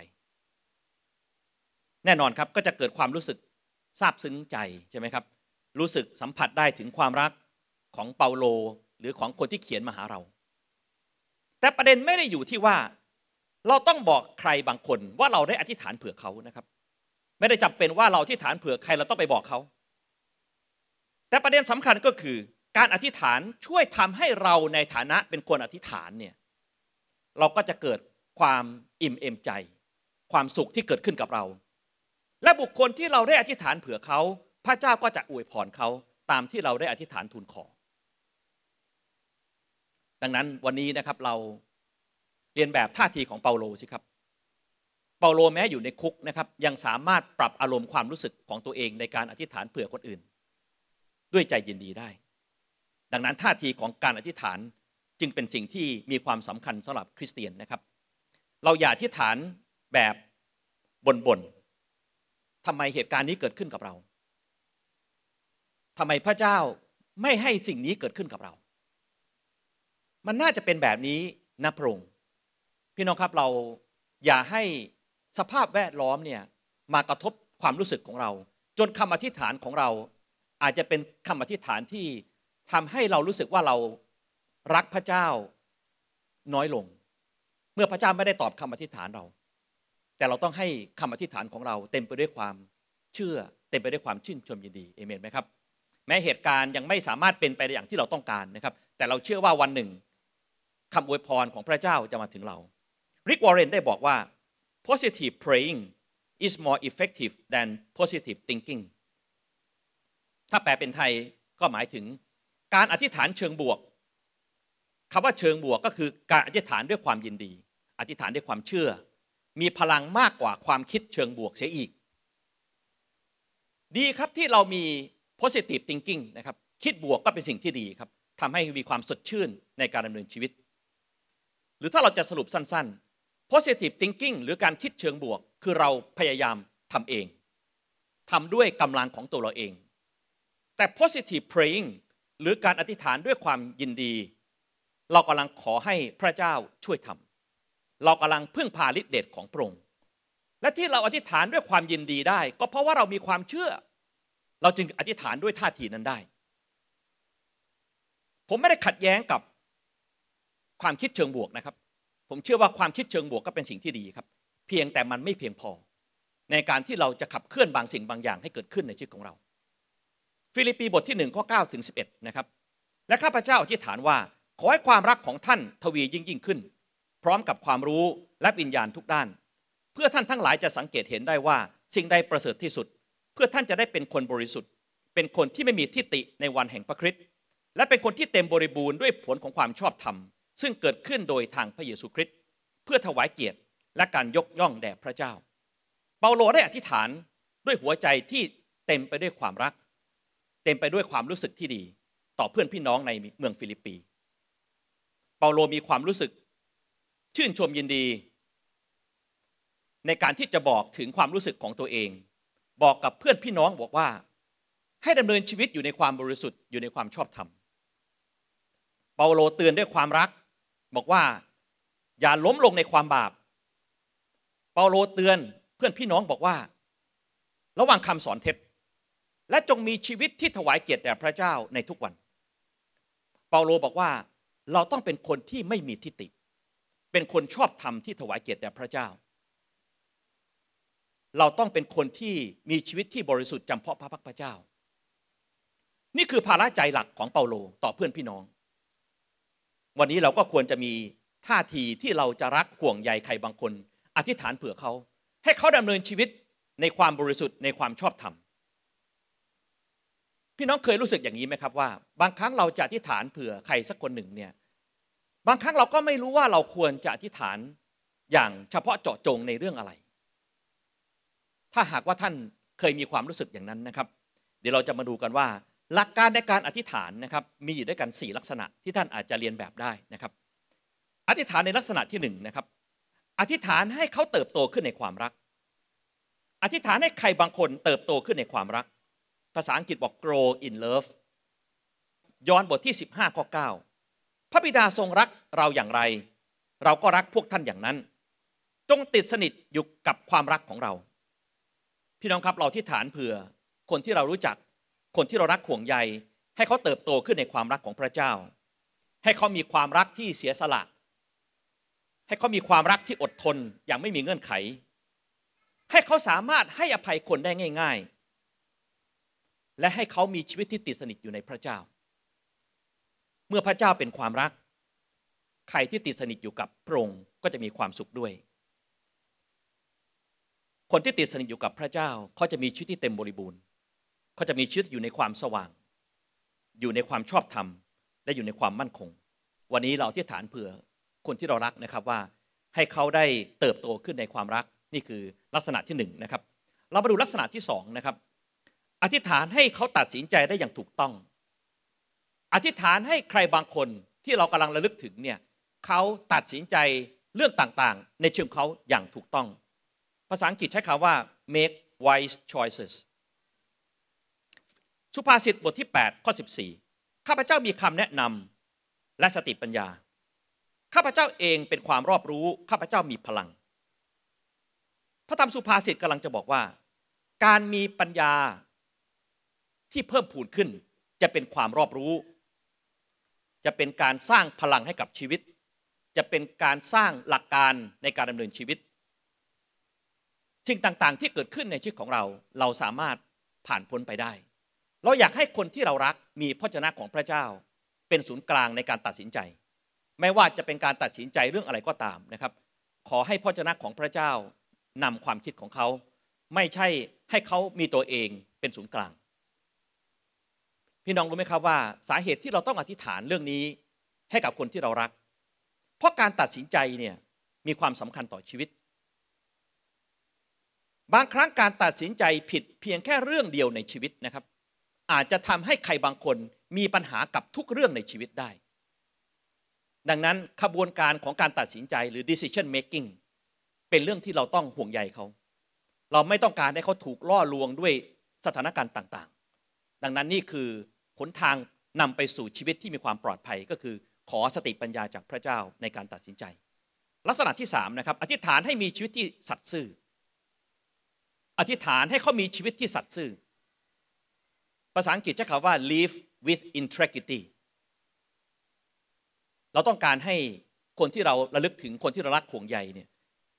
แน่นอนครับก็จะเกิดความรู้สึกซาบซึ้งใจใช่ไหมครับ รู้สึกสัมผัสได้ถึงความรักของเปาโลหรือของคนที่เขียนมาหาเรา แต่ประเด็นไม่ได้อยู่ที่ว่าเราต้องบอกใครบางคนว่าเราได้อธิษฐานเผื่อเขานะครับ ไม่ได้จำเป็นว่าเราที่ฐานเผื่อใครเราต้องไปบอกเขา แต่ประเด็นสำคัญก็คือ การอธิษฐานช่วยทำให้เราในฐานะเป็นคนอธิษฐานเนี่ยเราก็จะเกิดความอิ่มเอมใจ ความสุขที่เกิดขึ้นกับเรา และบุคคลที่เราได้อธิษฐานเผื่อเขา พระเจ้าก็จะอวยพรเขา ตามที่เราได้อธิษฐานทูลขอ ดังนั้นวันนี้นะครับเราเรียนแบบท่าทีของเปาโลสิครับเปาโลแม้อยู่ในคุกนะครับยังสามารถปรับอารมณ์ความรู้สึกของตัวเองในการอธิษฐานเผื่อคนอื่น ด้วยใจยินดีได้ ดังนั้นท่าทีของการอธิษฐานจึงเป็นสิ่งที่มีความสำคัญสำหรับคริสเตียนนะครับเราอย่าที่ฐานแบบบ่นๆ ทำไมเหตุการณ์นี้เกิดขึ้นกับเรา ทำไมพระเจ้าไม่ให้สิ่งนี้เกิดขึ้นกับเรา มันน่าจะเป็นแบบนี้นะพระองค์พี่น้องครับเราอย่าให้สภาพแวดล้อมเนี่ย มากระทบความรู้สึกของเรา จนคำอธิษฐานของเรา อาจจะเป็นคำอธิษฐานที่ทำให้เรารู้สึกว่าเรารักพระเจ้าน้อยลงมื่อพระเจ้าไม่ได้ตอบคำอธิษฐานเรา แต่เราต้องให้คำอธิษฐานของเรา เต็มไปด้วยความเชื่อเต็มไปด้วยความชื่นชมยินดีเอเมนไหมครับแม้เหตุการณ์ยังไม่สามารถเป็นไปในอย่างที่เราต้องการนะครับ แต่เราเชื่อว่าวันหนึ่ง คำอวยพรของพระเจ้าจะมาถึงเราริกวอร์เรนได้บอกว่า positive praying is more effective than positive thinking ถ้าแปลเป็นไทยก็หมายถึงการอธิษฐานเชิงบวกคำว่าเชิงบวกก็คือการอธิษฐานด้วยความยินดีอธิษฐานด้วยความเชื่อ มีพลังมากกว่าความคิดเชิงบวกเสียอีก ดีครับที่เรามี positive thinking นะครับคิดบวกก็เป็นสิ่งที่ดีครับทำให้มีความสดชื่นในการดำเนินชีวิต หรือถ้าเราจะสรุปสั้นๆ positive thinking หรือการคิดเชิงบวก คือเราพยายามทำเองทำด้วยกำลังของตัวเราเอง แต่ positive praying หรือการอธิษฐานด้วยความยินดี เรากำลังขอให้พระเจ้าช่วยทำเรากำลังพึ่งพาฤทธิเดชของพระองค์ และที่เราอธิษฐานด้วยความยินดีได้ ก็เพราะว่าเรามีความเชื่อ เราจึงอธิษฐานด้วยท่าทีนั้นได้ ผมไม่ได้ขัดแย้งกับความคิดเชิงบวกนะครับ ผมเชื่อว่าความคิดเชิงบวกก็เป็นสิ่งที่ดีครับ เพียงแต่มันไม่เพียงพอในการที่เราจะขับเคลื่อนบางสิ่งบางอย่างให้เกิดขึ้นในชีวิตของเรา ฟิลิปปีบทที่1ข้อ9ถึง11นะครับ และข้าพเจ้าอธิษฐานว่าขอให้ความรักของท่านทวียิ่งยิ่งขึ้นพร้อมกับความรู้และวิญญาณทุกด้าน เพื่อท่านทั้งหลายจะสังเกตเห็นได้ว่า สิ่งใดประเสริฐที่สุด เพื่อท่านจะได้เป็นคนบริสุทธิ์ เป็นคนที่ไม่มีทิฏฐิในวันแห่งพระคริสต์และเป็นคนที่เต็มบริบูรณ์ด้วยผลของความชอบธรรม ซึ่งเกิดขึ้นโดยทางพระเยซูคริสต์เพื่อถวายเกียรติ และการยกย่องแด่พระเจ้า เปาโลได้อธิษฐานด้วยหัวใจที่เต็มไปด้วยความรัก เต็มไปด้วยความรู้สึกที่ดี ต่อเพื่อนพี่น้องในเมืองฟิลิปปีเปาโลมีความรู้สึกชื่นชมยินดีในการที่จะบอกถึงความรู้สึกของตัวเอง บอกกับเพื่อนพี่น้องบอกว่าให้ดำเนินชีวิตอยู่ในความบริสุทธิ์อยู่ในความชอบธรรม เปาโลเตือนด้วยความรัก บอกว่าอย่าล้มลงในความบาปเปาโลเตือนเพื่อนพี่น้องบอกว่า ระวังคำสอนเท็จและจงมีชีวิตที่ถวายเกียรติแด่พระเจ้าในทุกวัน เปาโลบอกว่าเราต้องเป็นคนที่ไม่มีทิฏฐิเป็นคนชอบธรรมที่ถวายเกียรติแด่พระเจ้า เราต้องเป็นคนที่มีชีวิตที่บริสุทธิ์จำเพาะพระพักพระเจ้า นี่คือภาระใจหลักของเปาโลต่อเพื่อนพี่น้อง วันนี้เราก็ควรจะมีท่าทีที่เราจะรักห่วงใยใครบางคน อธิษฐานเผื่อเขา ให้เขาดำเนินชีวิตในความบริสุทธิ์ในความชอบธรรม พี่น้องเคยรู้สึกอย่างนี้ไหมครับว่า บางครั้งเราจะอธิษฐานเผื่อใครสักคนหนึ่งเนี่ยบางครั้งเราก็ไม่รู้ว่าเราควรจะอธิษฐานอย่างเฉพาะเจาะจงในเรื่องอะไร ถ้าหากว่าท่านเคยมีความรู้สึกอย่างนั้นนะครับ เดี๋ยวเราจะมาดูกันว่า หลักการในการอธิษฐานนะครับมีอยู่ด้วยกัน 4 ลักษณะที่ท่านอาจจะเรียนแบบได้นะครับ อธิษฐานในลักษณะที่1นะครับ อธิษฐานให้เขาเติบโตขึ้นในความรัก อธิษฐานให้ใครบางคนเติบโตขึ้นในความรัก ภาษาอังกฤษบอก grow in love ย้อนบทที่ 15ข้อ9พระบิดาทรงรักเราอย่างไร เราก็รักพวกท่านอย่างนั้น จงติดสนิทอยู่กับความรักของเรา พี่น้องครับ เราที่ฐานเผื่อ คนที่เรารู้จัก คนที่เรารักห่วงใย ให้เขาเติบโตขึ้นในความรักของพระเจ้า ให้เขามีความรักที่เสียสละ ให้เขามีความรักที่อดทนอย่างไม่มีเงื่อนไข ให้เขาสามารถให้อภัยคนได้ง่าย ๆ และให้เขามีชีวิตที่ติดสนิทอยู่ในพระเจ้าเมื่อพระเจ้าเป็นความรัก ใครที่ติดสนิทอยู่กับพระองค์ก็จะมีความสุขด้วย คนที่ติดสนิทอยู่กับพระเจ้าเขาจะมีชีวิตที่เต็มบริบูรณ์ เขาจะมีชีวิตอยู่ในความสว่าง อยู่ในความชอบธรรม และอยู่ในความมั่นคง วันนี้เราที่ฐานเผื่อคนที่เรารักนะครับว่าให้เขาได้เติบโตขึ้นในความรักนี่คือลักษณะที่หนึ่งนะครับ เรามาดูลักษณะที่สองนะครับ อธิษฐานให้เขาตัดสินใจได้อย่างถูกต้องอธิษฐานให้ใครบางคนที่เรากำลังระลึกถึงเนี่ยเขาตัดสินใจเรื่องต่างๆ ในชีวิตเขาอย่างถูกต้อง ภาษาอังกฤษใช้คำว่า make wise choices สุภาษิตบทที่ 8 ข้อ 14 ข้าพเจ้ามีคำแนะนำและสติปัญญา ข้าพเจ้าเองเป็นความรอบรู้ ข้าพเจ้ามีพลัง พระธรรมสุภาษิตกำลังจะบอกว่า การมีปัญญาที่เพิ่มผูนขึ้น จะเป็นความรอบรู้จะเป็นการสร้างพลังให้กับชีวิต จะเป็นการสร้างหลักการในการดำเนินชีวิตสิ่งต่างๆที่เกิดขึ้นในชีวิตของเรา เราสามารถผ่านพ้นไปได้ เราอยากให้คนที่เรารักมีพระชนะของพระเจ้าเป็นศูนย์กลางในการตัดสินใจ ไม่ว่าจะเป็นการตัดสินใจเรื่องอะไรก็ตามนะครับ ขอให้พระชนะของพระเจ้านำความคิดของเขา ไม่ใช่ให้เขามีตัวเองเป็นศูนย์กลางพี่น้องรู้ไหมครับว่า สาเหตุที่เราต้องอธิษฐานเรื่องนี้ให้กับคนที่เรารัก เพราะการตัดสินใจเนี่ยมีความสำคัญต่อชีวิต บางครั้งการตัดสินใจผิดเพียงแค่เรื่องเดียวในชีวิตนะครับ อาจจะทำให้ใครบางคนมีปัญหากับทุกเรื่องในชีวิตได้ ดังนั้นขบวนการของการตัดสินใจหรือ decision making เป็นเรื่องที่เราต้องห่วงใยเขาเราไม่ต้องการให้เขาถูกล่อลวงด้วยสถานการณ์ต่างดังนั้นนี่คือหนทางนำไปสู่ชีวิตที่มีความปลอดภัยก็คือขอสติปัญญาจากพระเจ้าในการตัดสินใจ ลักษณะที่ 3 นะครับ อธิษฐานให้มีชีวิตที่สัตย์ซื่อ อธิษฐานให้เขามีชีวิตที่สัตย์ซื่อภาษาอังกฤษใช้คำว่า live with integrity เราต้องการให้คนที่เราระลึกถึงคนที่เรารักห่วงใยเนี่ย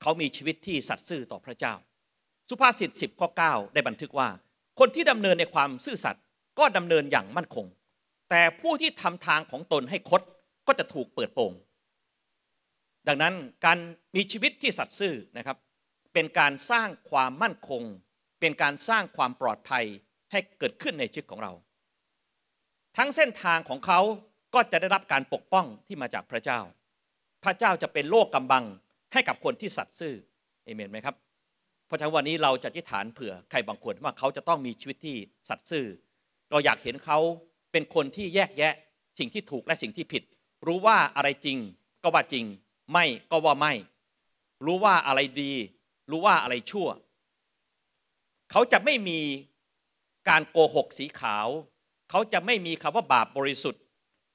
เขามีชีวิตที่สัตย์ซื่อต่อพระเจ้า สุภาษิต10ข้อ9ได้บันทึกว่าคนที่ดำเนินในความซื่อสัตย์ก็ดำเนินอย่างมั่นคง แต่ผู้ที่ทำทางของตนให้คดก็จะถูกเปิดโปงดังนั้นการมีชีวิตที่สัตย์ซื่อนะครับ เป็นการสร้างความมั่นคง เป็นการสร้างความปลอดภัยให้เกิดขึ้นในชีวิตของเรา ทั้งเส้นทางของเขา ก็จะได้รับการปกป้องที่มาจากพระเจ้า พระเจ้าจะเป็นโลกกำบังให้กับคนที่สัตย์ซื่อ เอเมนไหมครับเพราะฉะนั้นวันนี้เราจะทิฐานเผื่อใครบางคนว่าเขาจะต้องมีชีวิตที่สัตย์ซื่อเราอยากเห็นเขาเป็นคนที่แยกแยะสิ่งที่ถูกและสิ่งที่ผิด รู้ว่าอะไรจริง ก็ว่าจริง ไม่ก็ว่าไม่ รู้ว่าอะไรดี รู้ว่าอะไรชั่วเขาจะไม่มีการโกหกสีขาวเขาจะไม่มีคำว่าบาปบริสุทธิ์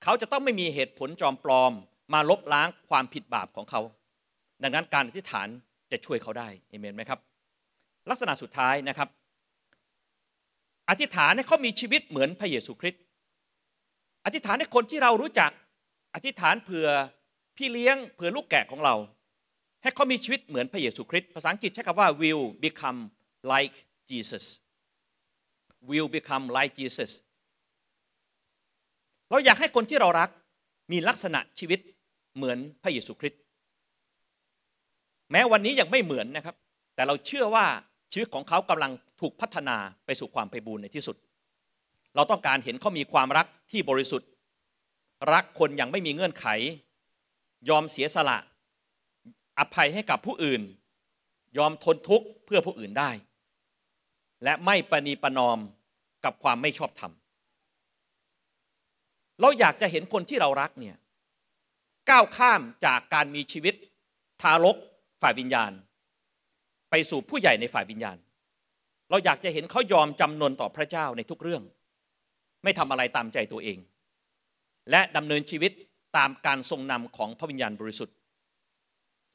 เขาจะต้องไม่มีเหตุผลจอมปลอมมาลบล้างความผิดบาปของเขา ดังนั้นการอธิษฐานจะช่วยเขาได้เอเมนไหมครับ ลักษณะสุดท้ายนะครับอธิษฐานให้เขามีชีวิตเหมือนพระเยซูคริสต์ อธิษฐานให้คนที่เรารู้จักอธิษฐานเผื่อพี่เลี้ยงเผื่อลูกแกะของเรา ให้เขามีชีวิตเหมือนพระเยซูคริสต์ ภาษาอังกฤษใช้คำว่า will become like Jesus will become like Jesus เราอยากให้คนที่เรารักมีลักษณะชีวิตเหมือนพระเยซูคริสต์ แม้วันนี้ยังไม่เหมือนนะครับ แต่เราเชื่อว่าชีวิตของเขากำลังถูกพัฒนาไปสู่ความไปบูรณ์ในที่สุด เราต้องการเห็นเขามีความรักที่บริสุทธิ์ รักคนอย่างไม่มีเงื่อนไข ยอมเสียสละอภัยให้กับผู้อื่น ยอมทนทุกข์ เพื่อผู้อื่นได้ และไม่ปณีประนอมกับความไม่ชอบธรรม เราอยากจะเห็นคนที่เรารักเนี่ยก้าวข้ามจากการมีชีวิตทารกฝ่ายวิญญาณ ไปสู่ผู้ใหญ่ในฝ่ายวิญญาณเราอยากจะเห็นเขายอมจำนนต่อพระเจ้าในทุกเรื่อง ไม่ทำอะไรตามใจตัวเอง และดำเนินชีวิตตามการทรงนำของพระวิญญาณบริสุทธิ์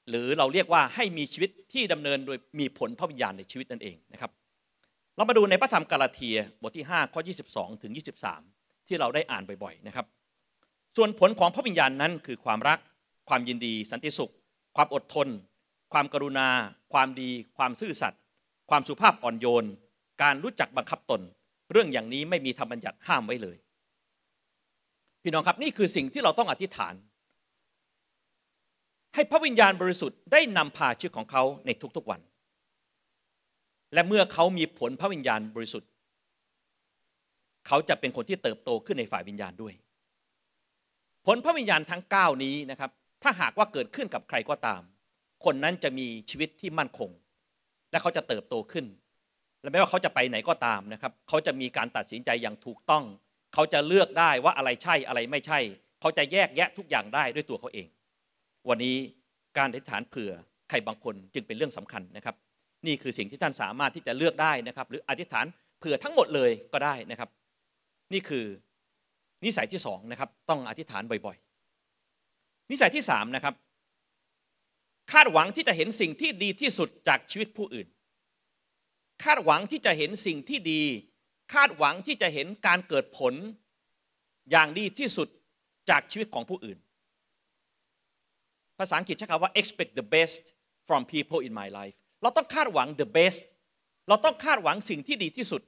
หรือเราเรียกว่าให้มีชีวิตที่ดำเนินโดยมีผลพระวิญญาณในชีวิตนั่นเองนะครับ เรามาดูในพระธรรมกาลาเทียบทที่5ข้อ22 ถึง 23 ที่เราได้อ่านบ่อยๆนะครับ ส่วนผลของพระวิญญาณนั้นคือความรัก ความยินดี สันติสุข ความอดทน ความกรุณา ความดี ความซื่อสัตยความสุภาพอ่อนโยน การรู้จักบังคับตน เรื่องอย่างนี้ไม่มีธรรมบัญญัติห้ามไว้เลยพี่น้องครับนี่คือสิ่งที่เราต้องอธิษฐาน ให้พระวิญญาณบริสุทธิ์ได้นำพาชีวิตของเขาในทุกๆวัน และเมื่อเขามีผลพระวิญญาณบริสุทธิ์เขาจะเป็นคนที่เติบโตขึ้นในฝ่ายวิญญาณด้วย ผลพระวิญญาณทั้ง 9 นี้นะครับถ้าหากว่าเกิดขึ้นกับใครก็ตาม คนนั้นจะมีชีวิตที่มั่นคงและเขาจะเติบโตขึ้น และไม่ว่าเขาจะไปไหนก็ตามนะครับเขาจะมีการตัดสินใจอย่างถูกต้องเขาจะเลือกได้ว่าอะไรใช่อะไรไม่ใช่เขาจะแยกแยะทุกอย่างได้ด้วยตัวเขาเอง วันนี้การอธิษฐานเผื่อใครบางคนจึงเป็นเรื่องสำคัญนะครับ นี่คือสิ่งที่ท่านสามารถที่จะเลือกได้นะครับ หรืออธิษฐานเผื่อทั้งหมดเลยก็ได้นะครับ นี่คือนิสัยที่สองนะครับต้องอธิษฐานบ่อย ๆ นิสัยที่สามนะครับคาดหวังที่จะเห็นสิ่งที่ดีที่สุดจากชีวิตผู้อื่น คาดหวังที่จะเห็นสิ่งที่ดี คาดหวังที่จะเห็นการเกิดผลอย่างดีที่สุดจากชีวิตของผู้อื่น ภาษาอังกฤษใช้คำว่า expect the best from people in my life เราต้องคาดหวัง the best เราต้องคาดหวังสิ่งที่ดีที่สุด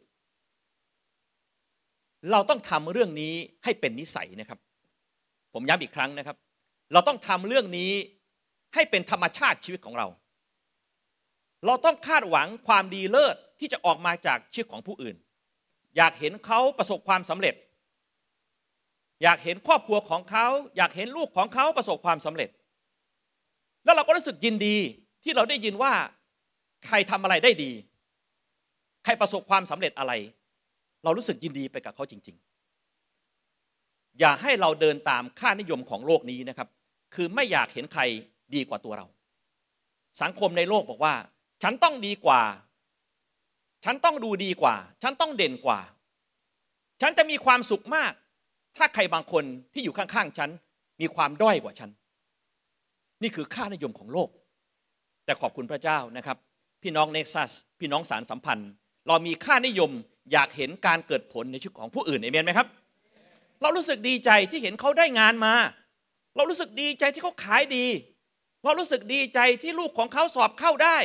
เราต้องทำเรื่องนี้ให้เป็นนิสัยนะครับ ผมย้ำอีกครั้งนะครับ เราต้องทำเรื่องนี้ให้เป็นธรรมชาติชีวิตของเรา เราต้องคาดหวังความดีเลิศที่จะออกมาจากชีวิตของผู้อื่น อยากเห็นเขาประสบความสำเร็จ อยากเห็นครอบครัวของเขา อยากเห็นลูกของเขาประสบความสำเร็จ แล้วเราก็รู้สึกยินดีที่เราได้ยินว่าใครทำอะไรได้ดี ใครประสบความสำเร็จอะไร เรารู้สึกยินดีไปกับเขาจริงๆ อย่าให้เราเดินตามค่านิยมของโลกนี้นะครับ คือไม่อยากเห็นใครดีกว่าตัวเรา สังคมในโลกบอกว่า ฉันต้องดีกว่า ฉันต้องดูดีกว่า ฉันต้องเด่นกว่า ฉันจะมีความสุขมาก ถ้าใครบางคนที่อยู่ข้างๆ ฉัน มีความด้อยกว่าฉัน นี่คือค่านิยมของโลก แต่ขอบคุณพระเจ้านะครับ พี่น้องเน็กซัสพี่น้องสารสัมพันธ์ เรามีค่านิยมอยากเห็นการเกิดผลในชีวิตของผู้อื่นเอเมนไหมครับ เรารู้สึกดีใจที่เห็นเขาได้งานมา เรารู้สึกดีใจที่เขาขายดีเรารู้สึกดีใจที่ลูกของเขาสอบเข้าได้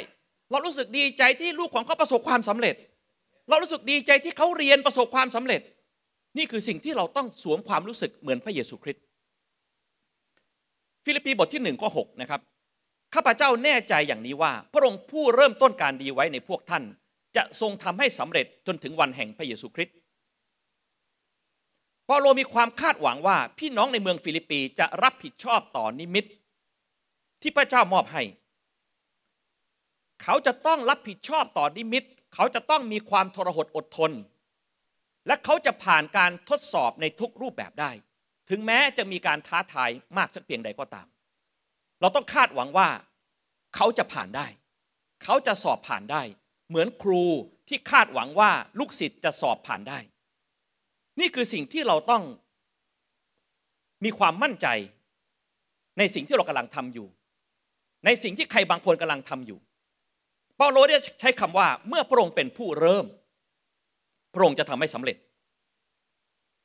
เรารู้สึกดีใจที่ลูกของเขาประสบความสำเร็จ เรารู้สึกดีใจที่เขาเรียนประสบความสำเร็จ นี่คือสิ่งที่เราต้องสวมความรู้สึกเหมือนพระเยซูคริสต์ฟิลิปปีบทที่1ข้อหนะครับข้าพเจ้าแน่ใจอย่างนี้ว่า พระองค์ผู้เริ่มต้นการดีไว้ในพวกท่าน จะทรงทำให้สำเร็จจนถึงวันแห่งพระเยซูคริสต์เปาโลมีความคาดหวังว่า พี่น้องในเมืองฟิลิปปีจะรับผิดชอบต่อนิมิตที่พระเจ้ามอบให้ เขาจะต้องรับผิดชอบต่อนิมิต เขาจะต้องมีความทรหดอดทน และเขาจะผ่านการทดสอบในทุกรูปแบบได้ ถึงแม้จะมีการท้าทายมากสักเพียงใดก็ตาม เราต้องคาดหวังว่าเขาจะผ่านได้ เขาจะสอบผ่านได้ เหมือนครูที่คาดหวังว่า ลูกศิษย์จะสอบผ่านได้ นี่คือสิ่งที่เราต้องมีความมั่นใจในสิ่งที่เรากำลังทำอยู่ในสิ่งที่ใครบางคนกำลังทำอยู่เปาโลได้ใช้คำว่าเมื่อพระองค์เป็นผู้เริ่ม พระองค์จะทำให้สำเร็จ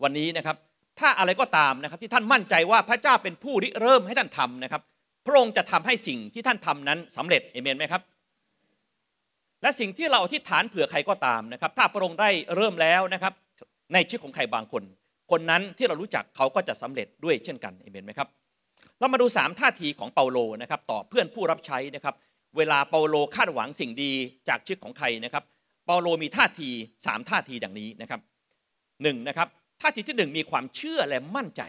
วันนี้นะครับถ้าอะไรก็ตามนะครับ ที่ท่านมั่นใจว่าพระเจ้าเป็นผู้ริเริ่มให้ท่านทำนะครับ พระองค์จะทำให้สิ่งที่ท่านทำนั้นสำเร็จเอเมนไหมครับ และสิ่งที่เราอธิษฐานเผื่อใครก็ตามนะครับ ถ้าพระองค์ได้เริ่มแล้วนะครับในชีวิตของใครบางคน คนนั้นที่เรารู้จักเขาก็จะสำเร็จด้วยเช่นกันเอเมนไหมครับเรามาดู 3 ท่าทีของเปาโลนะครับต่อเพื่อนผู้รับใช้นะครับเวลาเปาโลคาดหวังสิ่งดีจากชีวิตของใครนะครับเปาโลมีท่าที 3 ท่าทีดังนี้นะครับหนึ่งนะครับท่าทีที่1มีความเชื่อและมั่นใจ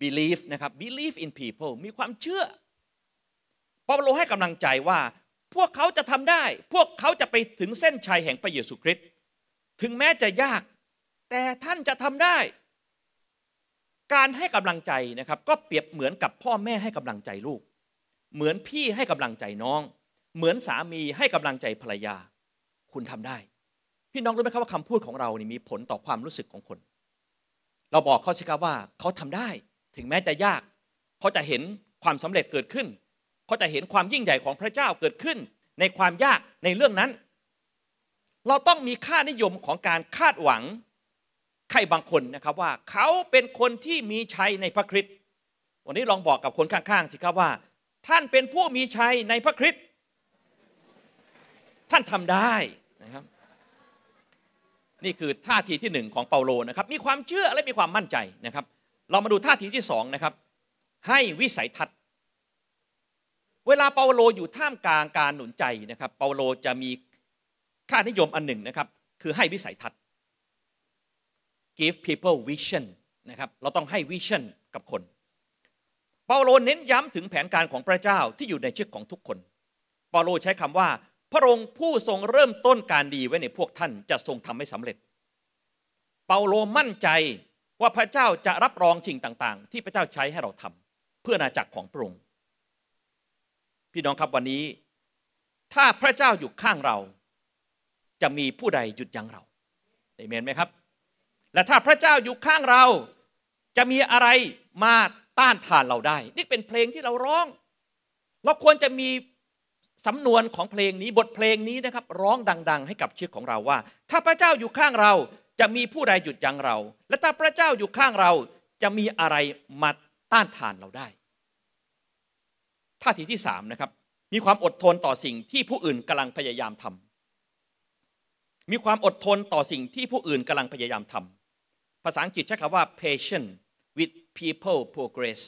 belief นะครับ belief in people มีความเชื่อ เปาโลให้กำลังใจว่าพวกเขาจะทำได้ พวกเขาจะไปถึงเส้นชัยแห่งพระเยซูคริสต์ถึงแม้จะยาก แต่ท่านจะทำได้การให้กำลังใจนะครับก็เปรียบเหมือนกับพ่อแม่ให้กำลังใจลูก เหมือนพี่ให้กำลังใจน้อง เหมือนสามีให้กำลังใจภรรยา คุณทำได้ พี่น้องรู้ไหมครับว่าคำพูดของเรานี่มีผลต่อความรู้สึกของคน เราบอกเขาสิครับว่าเขาทำได้ถึงแม้จะยาก เขาจะเห็นความสำเร็จเกิดขึ้น เขาจะเห็นความยิ่งใหญ่ของพระเจ้าเกิดขึ้น ในความยากในเรื่องนั้น เราต้องมีค่านิยมของการคาดหวังไข้บางคนนะครับว่าเขาเป็นคนที่มีชัยในพระคริสต์วันนี้ลองบอกกับคนข้าง ๆสิครับว่า ท่านเป็นผู้มีชัยในพระคริสต์ท่านทำได้นะครับ นี่คือท่าทีที่หนึ่งของเปาโลนะครับมีความเชื่อและมีความมั่นใจนะครับ เรามาดูท่าทีที่สองนะครับให้วิสัยทัศน์ เวลาเปาโลอยู่ท่ามกลางการหนุนใจนะครับ เปาโลจะมีค่านิยมอันหนึ่งนะครับ คือให้วิสัยทัศน์ give people vision นะครับเราต้องให้วิชั่นกับคน เปาโลเน้นย้ำถึงแผนการของพระเจ้าที่อยู่ในชีวิตของทุกคน เปาโลใช้คำว่า พระองค์ผู้ทรงเริ่มต้นการดีไว้ในพวกท่านจะทรงทำให้สำเร็จ เปาโลมั่นใจว่าพระเจ้าจะรับรองสิ่งต่าง ๆ ที่พระเจ้าใช้ให้เราทำเพื่อนาจักรของพระองค์ พี่น้องครับวันนี้ ถ้าพระเจ้าอยู่ข้างเรา จะมีผู้ใดหยุดยั้งเราเอเมนไหมครับและถ้าพระเจ้าอยู่ข้างเรา จะมีอะไรมาต้านทานเราได้ นี่เป็นเพลงที่เราร้อง เราควรจะมีสำนวนของเพลงนี้บทเพลงนี้นะครับ ร้องดังๆให้กับชีวิตของเราว่า ถ้าพระเจ้าอยู่ข้างเรา จะมีผู้ใดหยุดยั้งเรา และถ้าพระเจ้าอยู่ข้างเราจะมีอะไรมาต้านทานเราได้ท่าทีที่สามนะครับมีความอดทนต่อสิ่งที่ผู้อื่นกำลังพยายามทำมีความอดทนต่อสิ่งที่ผู้อื่นกำลังพยายามทำภาษาอังกฤษใช้คำว่า patient with people progress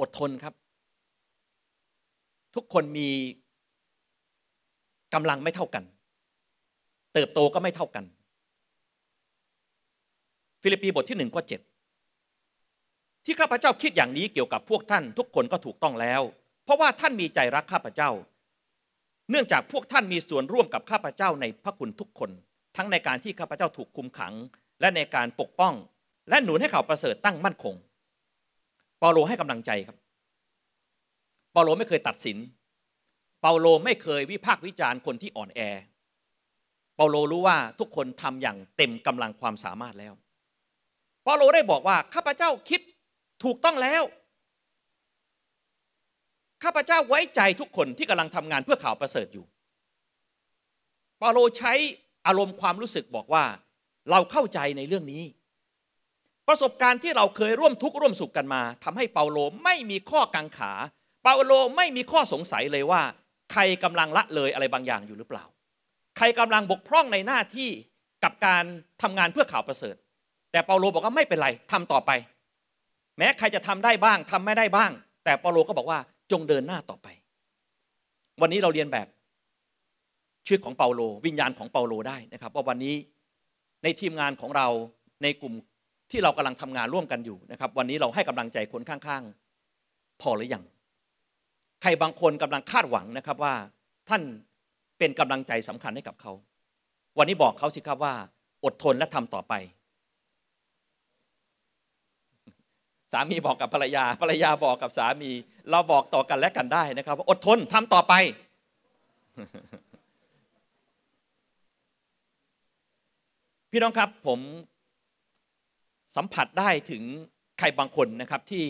อดทนครับ ทุกคนมีกำลังไม่เท่ากัน เติบโตก็ไม่เท่ากัน ฟิลิปปีบทที่หนึ่งข้อเจ็ดที่ข้าพเจ้าคิดอย่างนี้เกี่ยวกับพวกท่าน ทุกคนก็ถูกต้องแล้ว เพราะว่าท่านมีใจรักข้าพเจ้า เนื่องจากพวกท่านมีส่วนร่วมกับข้าพเจ้าในพระคุณทุกคนทั้งในการที่ข้าพเจ้าถูกคุมขัง และในการปกป้อง และหนุนให้เขาประเสริฐตั้งมั่นคงเปาโลให้กำลังใจครับเปาโลไม่เคยตัดสิน เปาโลไม่เคยวิพากษ์วิจารณ์คนที่อ่อนแอ เปาโลรู้ว่าทุกคนทำอย่างเต็มกำลังความสามารถแล้ว เปาโลได้บอกว่าข้าพเจ้าคิดถูกต้องแล้วข้าพเจ้าไว้ใจทุกคนที่กำลังทำงานเพื่อข่าวประเสริฐอยู่เปาโลใช้อารมณ์ความรู้สึกบอกว่าเราเข้าใจในเรื่องนี้ ประสบการณ์ที่เราเคยร่วมทุกข์ร่วมสุขกันมา ทำให้เปาโลไม่มีข้อกังขา เปาโลไม่มีข้อสงสัยเลยว่า ใครกำลังละเลยอะไรบางอย่างอยู่หรือเปล่า ใครกำลังบกพร่องในหน้าที่กับการทำงานเพื่อข่าวประเสริฐ แต่เปาโลบอกว่าไม่เป็นไรทำต่อไป แม้ใครจะทำได้บ้างทำไม่ได้บ้าง แต่เปาโลก็บอกว่าจงเดินหน้าต่อไป วันนี้เราเรียนแบบชีวิตของเปาโลวิญญาณของเปาโล ได้นะครับว่าวันนี้ในทีมงานของเราในกลุ่มที่เรากำลังทำงานร่วมกันอยู่นะครับ วันนี้เราให้กำลังใจคนข้างๆพอหรือยัง ใครบางคนกำลังคาดหวังนะครับว่า ท่านเป็นกำลังใจสำคัญให้กับเขา วันนี้บอกเขาสิครับว่าอดทนและทำต่อไป สามีบอกกับภรรยา ภรรยาบอกกับสามีเราบอกต่อกันและกันได้นะครับว่าอดทนทำต่อไปพี่น้องครับผมสัมผัสได้ถึงใครบางคนนะครับที่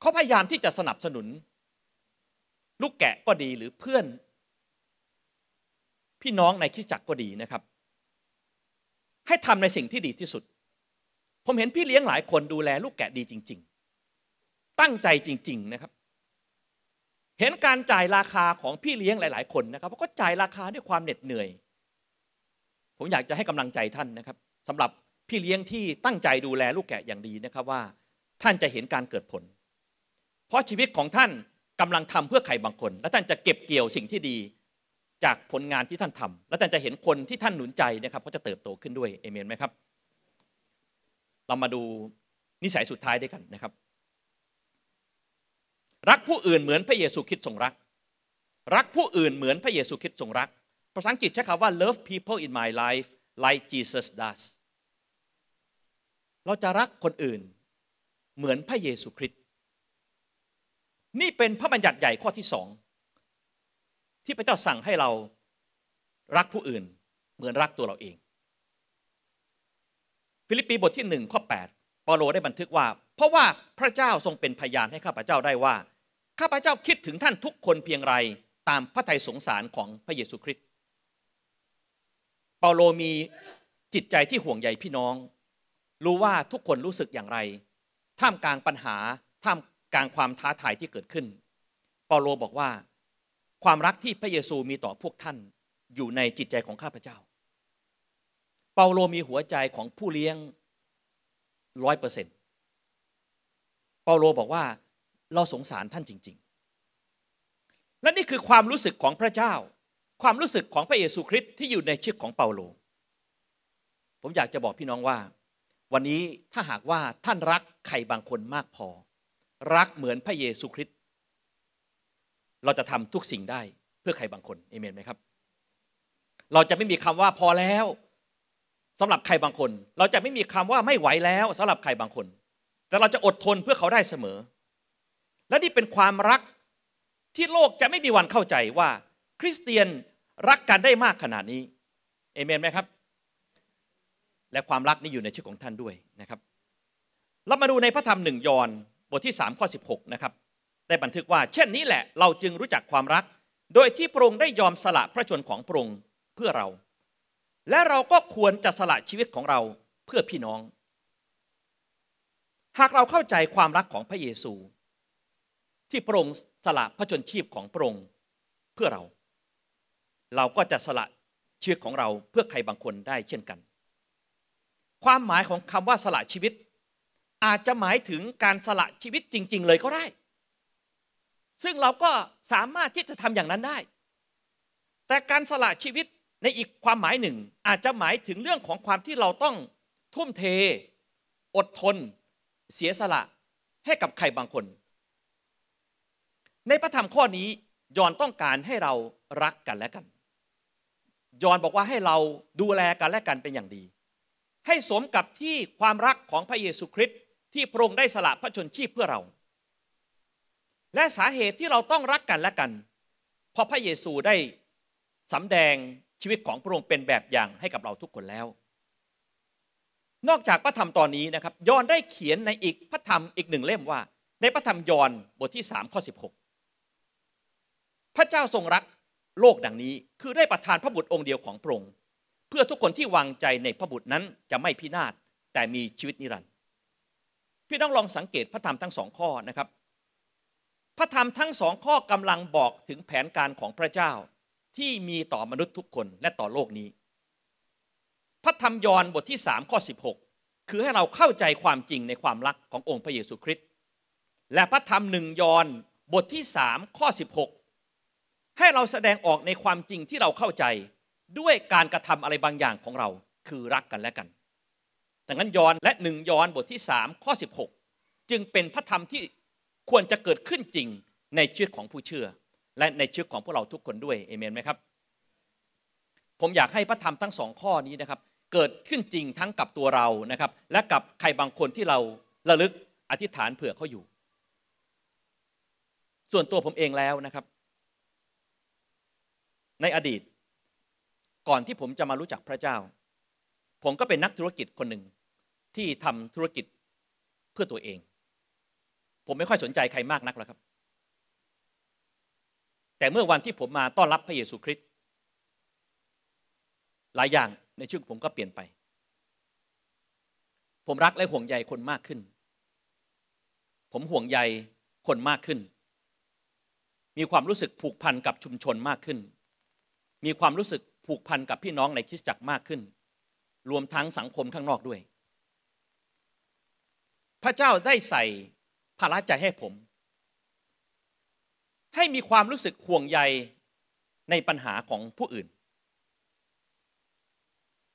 เขาพยายามที่จะสนับสนุน ลูกแกะก็ดีหรือเพื่อน พี่น้องในคิดจักก็ดีนะครับ ให้ทำในสิ่งที่ดีที่สุด ผมเห็นพี่เลี้ยงหลายคนดูแลลูกแกะดีจริง ๆ ตั้งใจจริงๆนะครับ เห็นการจ่ายราคาของพี่เลี้ยงหลาย ๆ คนนะครับเขาก็จ่ายราคาด้วยความเหน็ดเหนื่อยผมอยากจะให้กำลังใจท่านนะครับสำหรับพี่เลี้ยงที่ตั้งใจดูแลลูกแกะอย่างดีนะครับว่า ท่านจะเห็นการเกิดผล เพราะชีวิตของท่านกำลังทำเพื่อใครบางคน และท่านจะเก็บเกี่ยวสิ่งที่ดีจากผลงานที่ท่านทำและท่านจะเห็นคนที่ท่านหนุนใจนะครับเขาจะเติบโตขึ้นด้วยเอเมนไหมครับ เรามาดูนิสัยสุดท้ายด้วยกันนะครับ รักผู้อื่นเหมือนพระเยซูคริสต์ทรงรัก รักผู้อื่นเหมือนพระเยซูคริสต์ทรงรักภาษาอังกฤษใช้คำว่า love people in my life like Jesus does เราจะรักคนอื่นเหมือนพระเยซูคริสต์ นี่เป็นพระบัญญัติใหญ่ข้อที่สองที่พระเจ้าสั่งให้เรารักผู้อื่นเหมือนรักตัวเราเอง ฟิลิปปีบทที่หนึ่งข้อ8ปอโลได้บันทึกว่า เพราะว่าพระเจ้าทรงเป็นพยานให้ข้าพเจ้าได้ว่าข้าพเจ้าคิดถึงท่านทุกคนเพียงไร ตามพระทัยสงสารของพระเยซูคริสต์เปาโลมีจิตใจที่ห่วงใยพี่น้อง รู้ว่าทุกคนรู้สึกอย่างไรท่ามกลางปัญหาท่ามกลางความท้าทายที่เกิดขึ้น เปาโลบอกว่า ความรักที่พระเยซูมีต่อพวกท่านอยู่ในจิตใจของข้าพเจ้า เปาโลมีหัวใจของผู้เลี้ยงร้อยเปอร์เซ็นต์เปาโลบอกว่าเราสงสารท่านจริง ๆ และนี่คือความรู้สึกของพระเจ้าความรู้สึกของพระเยซูคริสต์ที่อยู่ในชืิตของเปาโล ผมอยากจะบอกพี่น้องว่า วันนี้ถ้าหากว่าท่านรักใครบางคนมากพอ รักเหมือนพระเยซูคริสต์เราจะทำทุกสิ่งได้เพื่อใครบางคนเอเมนไหมครับ เราจะไม่มีคำว่าพอแล้ว สำหรับใครบางคน เราจะไม่มีคำว่าไม่ไหวแล้วสำหรับใครบางคน แต่เราจะอดทนเพื่อเขาได้เสมอ และนี่เป็นความรักที่โลกจะไม่มีวันเข้าใจว่าคริสเตียนรักกันได้มากขนาดนี้เอเมนไหมครับ และความรักนี้อยู่ในชื่อของท่านด้วยนะครับเรามาดูในพระธรรมหนึ่งยอห์นบทที่3ข้อ16นะครับได้บันทึกว่า เช่นนี้แหละเราจึงรู้จักความรักโดยที่พระองค์ได้ยอมสละพระชนของพระองค์เพื่อเรา และเราก็ควรจะสละชีวิตของเราเพื่อพี่น้อง หากเราเข้าใจความรักของพระเยซู ที่พระองค์สละพระชนชีพของพระองค์เพื่อเราเราก็จะสละชีวิตของเราเพื่อใครบางคนได้เช่นกัน ความหมายของคำว่าสละชีวิต อาจจะหมายถึงการสละชีวิตจริงๆเลยก็ได้ ซึ่งเราก็สามารถที่จะทำอย่างนั้นได้ แต่การสละชีวิตในอีกความหมายหนึ่งอาจจะหมายถึงเรื่องของความที่เราต้องทุ่มเท อดทน เสียสละให้กับใครบางคน ในพระธรรมข้อนี้ยอนต้องการให้เรารักกันและกันยอนบอกว่าให้เราดูแลกันและกันเป็นอย่างดี ให้สมกับที่ความรักของพระเยซูคริสต์ที่พระองค์ได้สละพระชนชีพเพื่อเรา และสาเหตุที่เราต้องรักกันและกัน เพราะพระเยซูได้สำแดงชีวิตของพระองค์เป็นแบบอย่างให้กับเราทุกคนแล้ว นอกจากพระธรรมตอนนี้นะครับยอนได้เขียนในอีกพระธรรมอีกหนึ่งเล่มว่า ในพระธรรมยอนบทที่3ข้อ16 พระเจ้าทรงรักโลกดังนี้คือได้ประทานพระบุตรองค์เดียวของพระองค์เพื่อทุกคนที่วางใจในพระบุตรนั้นจะไม่พินาศแต่มีชีวิตนิรันดร์ พี่น้องลองสังเกตพระธรรมทั้งสองข้อนะครับ พระธรรมทั้งสองข้อกำลังบอกถึงแผนการของพระเจ้า ที่มีต่อมนุษย์ทุกคนและต่อโลกนี้ พระธรรมยอห์นบทที่3ข้อ16 คือให้เราเข้าใจความจริงในความรักขององค์พระเยซูคริสต์และพระธรรมหนึ่งยอห์นบทที่3ข้อ16ให้เราแสดงออกในความจริงที่เราเข้าใจด้วยการกระทำอะไรบางอย่างของเราคือรักกันและกันดังนั้นยอนและหนึ่งยอนบทที่3ข้อ16 จึงเป็นพระธรรมที่ควรจะเกิดขึ้นจริงในชีวิตของผู้เชื่อ และในชีวิตของพวกเราทุกคนด้วยเอเมนไหมครับ ผมอยากให้พระธรรมทั้งสองข้อนี้นะครับ เกิดขึ้นจริงทั้งกับตัวเรานะครับ และกับใครบางคนที่เราระลึกอธิษฐานเผื่อเขาอยู่ ส่วนตัวผมเองแล้วนะครับในอดีต ก่อนที่ผมจะมารู้จักพระเจ้า ผมก็เป็นนักธุรกิจคนหนึ่งที่ทำธุรกิจเพื่อตัวเอง ผมไม่ค่อยสนใจใครมากนักแล้วครับ แต่เมื่อวันที่ผมมาต้อนรับพระเยซูคริสต์หลายอย่างในชีวิตผมก็เปลี่ยนไป ผมรักและห่วงใยคนมากขึ้น ผมห่วงใยคนมากขึ้น มีความรู้สึกผูกพันกับชุมชนมากขึ้นมีความรู้สึกผูกพันกับพี่น้องในคริสตจักรมากขึ้น รวมทั้งสังคมข้างนอกด้วย พระเจ้าได้ใส่ภาระใจให้ผม ให้มีความรู้สึกห่วงใยในปัญหาของผู้อื่น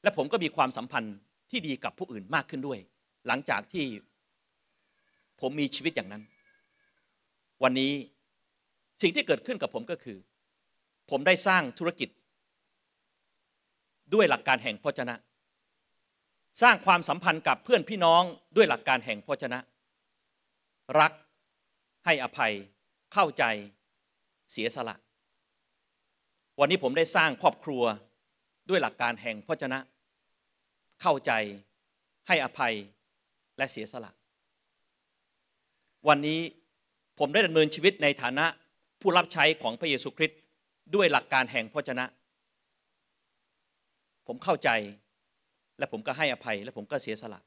และผมก็มีความสัมพันธ์ที่ดีกับผู้อื่นมากขึ้นด้วย หลังจากที่ผมมีชีวิตอย่างนั้น วันนี้สิ่งที่เกิดขึ้นกับผมก็คือผมได้สร้างธุรกิจด้วยหลักการแห่งพจนะ สร้างความสัมพันธ์กับเพื่อนพี่น้องด้วยหลักการแห่งพจนะ รัก ให้อภัย เข้าใจ เสียสละ วันนี้ผมได้สร้างครอบครัวด้วยหลักการแห่งพจนะ เข้าใจ ให้อภัย และเสียสละ วันนี้ผมได้ดำเนินชีวิตในฐานะผู้รับใช้ของพระเยซูคริสต์ด้วยหลักการแห่งพระชนะ ผมเข้าใจและผมก็ให้อภัยและผมก็เสียสละ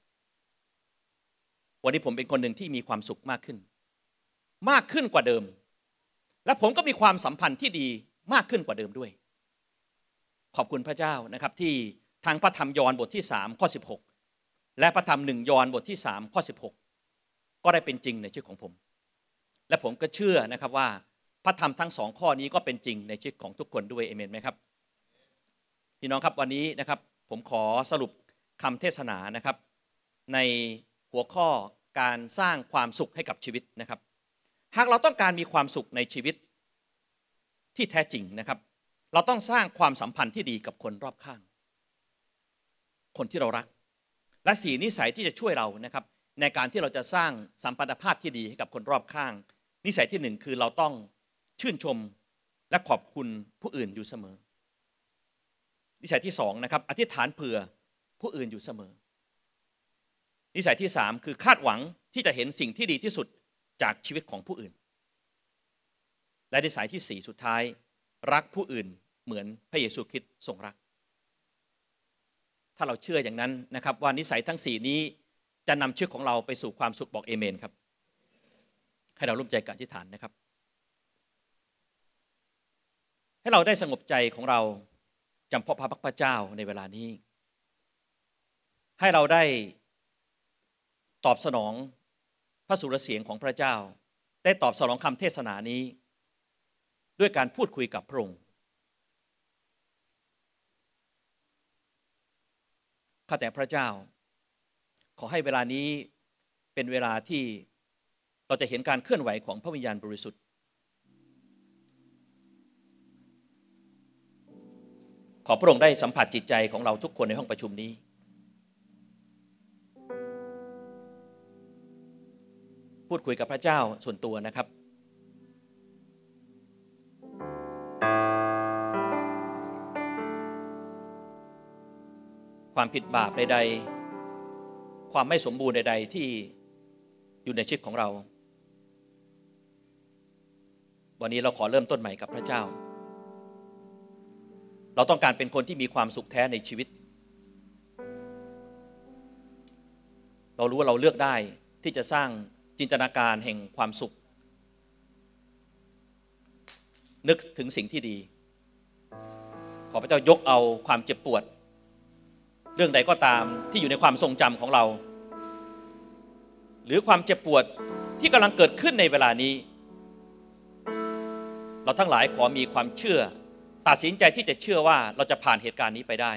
วันนี้ผมเป็นคนหนึ่งที่มีความสุขมากขึ้น มากขึ้นกว่าเดิม และผมก็มีความสัมพันธ์ที่ดีมากขึ้นกว่าเดิมด้วย ขอบคุณพระเจ้านะครับ ที่ทางพระธรรมยอห์นบทที่3ข้อ16 และพระธรรมหนึ่งยอห์นบทที่3ข้อ16ก็ได้เป็นจริงในชีวิตของผม และผมก็เชื่อนะครับว่าพระธรรมทั้งสองข้อนี้ก็เป็นจริงในชีวิตของทุกคนด้วยเอเมนไหมครับพี่น้องครับวันนี้นะครับ ผมขอสรุปคำเทศนานะครับ ในหัวข้อการสร้างความสุขให้กับชีวิตนะครับ หากเราต้องการมีความสุขในชีวิตที่แท้จริงนะครับ เราต้องสร้างความสัมพันธ์ที่ดีกับคนรอบข้าง คนที่เรารัก และสีนิสัยที่จะช่วยเรานะครับในการที่เราจะสร้างสัมพันธภาพที่ดีให้กับคนรอบข้าง นิสัยที่หนึ่งคือเราต้องชื่นชมและขอบคุณผู้อื่นอยู่เสมอ นิสัยที่สองนะครับ อธิษฐานเผื่อผู้อื่นอยู่เสมอ นิสัยที่สามคือคาดหวังที่จะเห็นสิ่งที่ดีที่สุดจากชีวิตของผู้อื่น และนิสัยที่สี่สุดท้าย รักผู้อื่นเหมือนพระเยซูคริสต์ทรงรัก ถ้าเราเชื่ออย่างนั้นนะครับ ว่านิสัยทั้งสี่นี้จะนำชีวิตของเราไปสู่ความสุขบอกเอเมนครับ ให้เราร่วมใจกันอธิษฐานนะครับให้เราได้สงบใจของเราจำเพาะพระพักพระเจ้าในเวลานี้ ให้เราได้ตอบสนองพระสุรเสียงของพระเจ้าได้ตอบสนองคำเทศนานี้ด้วยการพูดคุยกับพระองค์ข้าแต่พระเจ้า ขอให้เวลานี้เป็นเวลาที่เราจะเห็นการเคลื่อนไหวของพระวิญญาณบริสุทธิ์ขอพระองค์ได้สัมผัสจิตใจของเราทุกคนในห้องประชุมนี้ พูดคุยกับพระเจ้าส่วนตัวนะครับ ความผิดบาปใด ๆ ความไม่สมบูรณ์ใด ๆ ที่อยู่ในชีวิตของเรา วันนี้เราขอเริ่มต้นใหม่กับพระเจ้าเราต้องการเป็นคนที่มีความสุขแท้ในชีวิต เรารู้ว่าเราเลือกได้ที่จะสร้างจินตนาการแห่งความสุข นึกถึงสิ่งที่ดี ขอพระเจ้ายกเอาความเจ็บปวด เรื่องใดก็ตามที่อยู่ในความทรงจำของเรา หรือความเจ็บปวดที่กำลังเกิดขึ้นในเวลานี้ เราทั้งหลายขอมีความเชื่อตัดสินใจที่จะเชื่อว่าเราจะผ่านเหตุการณ์นี้ไปได้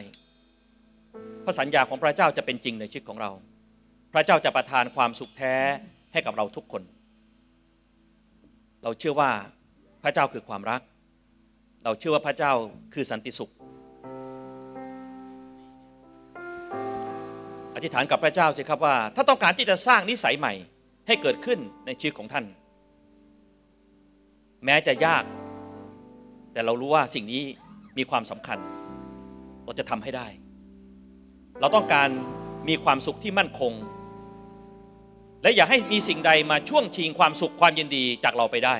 พระสัญญาของพระเจ้าจะเป็นจริงในชีวิตของเรา พระเจ้าจะประทานความสุขแท้ ให้กับเราทุกคน เราเชื่อว่าพระเจ้าคือความรัก เราเชื่อว่าพระเจ้าคือสันติสุข อธิษฐานกับพระเจ้าสิครับว่า ถ้าต้องการที่จะสร้างนิสัยใหม่ ให้เกิดขึ้นในชีวิตของท่าน แม้จะยากแต่เรารู้ว่าสิ่งนี้มีความสำคัญ เราจะทำให้ได้ เราต้องการมีความสุขที่มั่นคง และอย่าให้มีสิ่งใดมาช่วงชิงความสุขความยินดีจากเราไปได้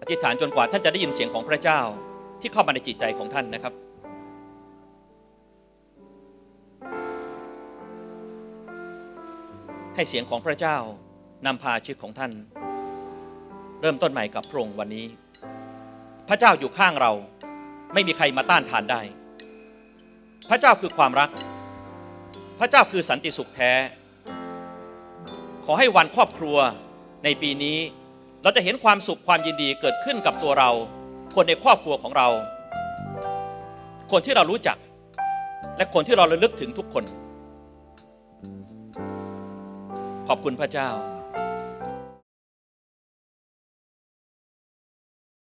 อธิษฐานจนกว่า ท่านจะได้ยินเสียงของพระเจ้าที่เข้ามาในจิตใจของท่านนะครับให้เสียงของพระเจ้านำพาชีวิตของท่าน เริ่มต้นใหม่กับพระองค์วันนี้ พระเจ้าอยู่ข้างเราไม่มีใครมาต้านทานได้ พระเจ้าคือความรัก พระเจ้าคือสันติสุขแท้ ขอให้วันครอบครัวในปีนี้เราจะเห็นความสุขความยินดีเกิดขึ้นกับตัวเรา คนในครอบครัวของเรา คนที่เรารู้จัก และคนที่เราระลึกถึงทุกคนขอบคุณพระเจ้า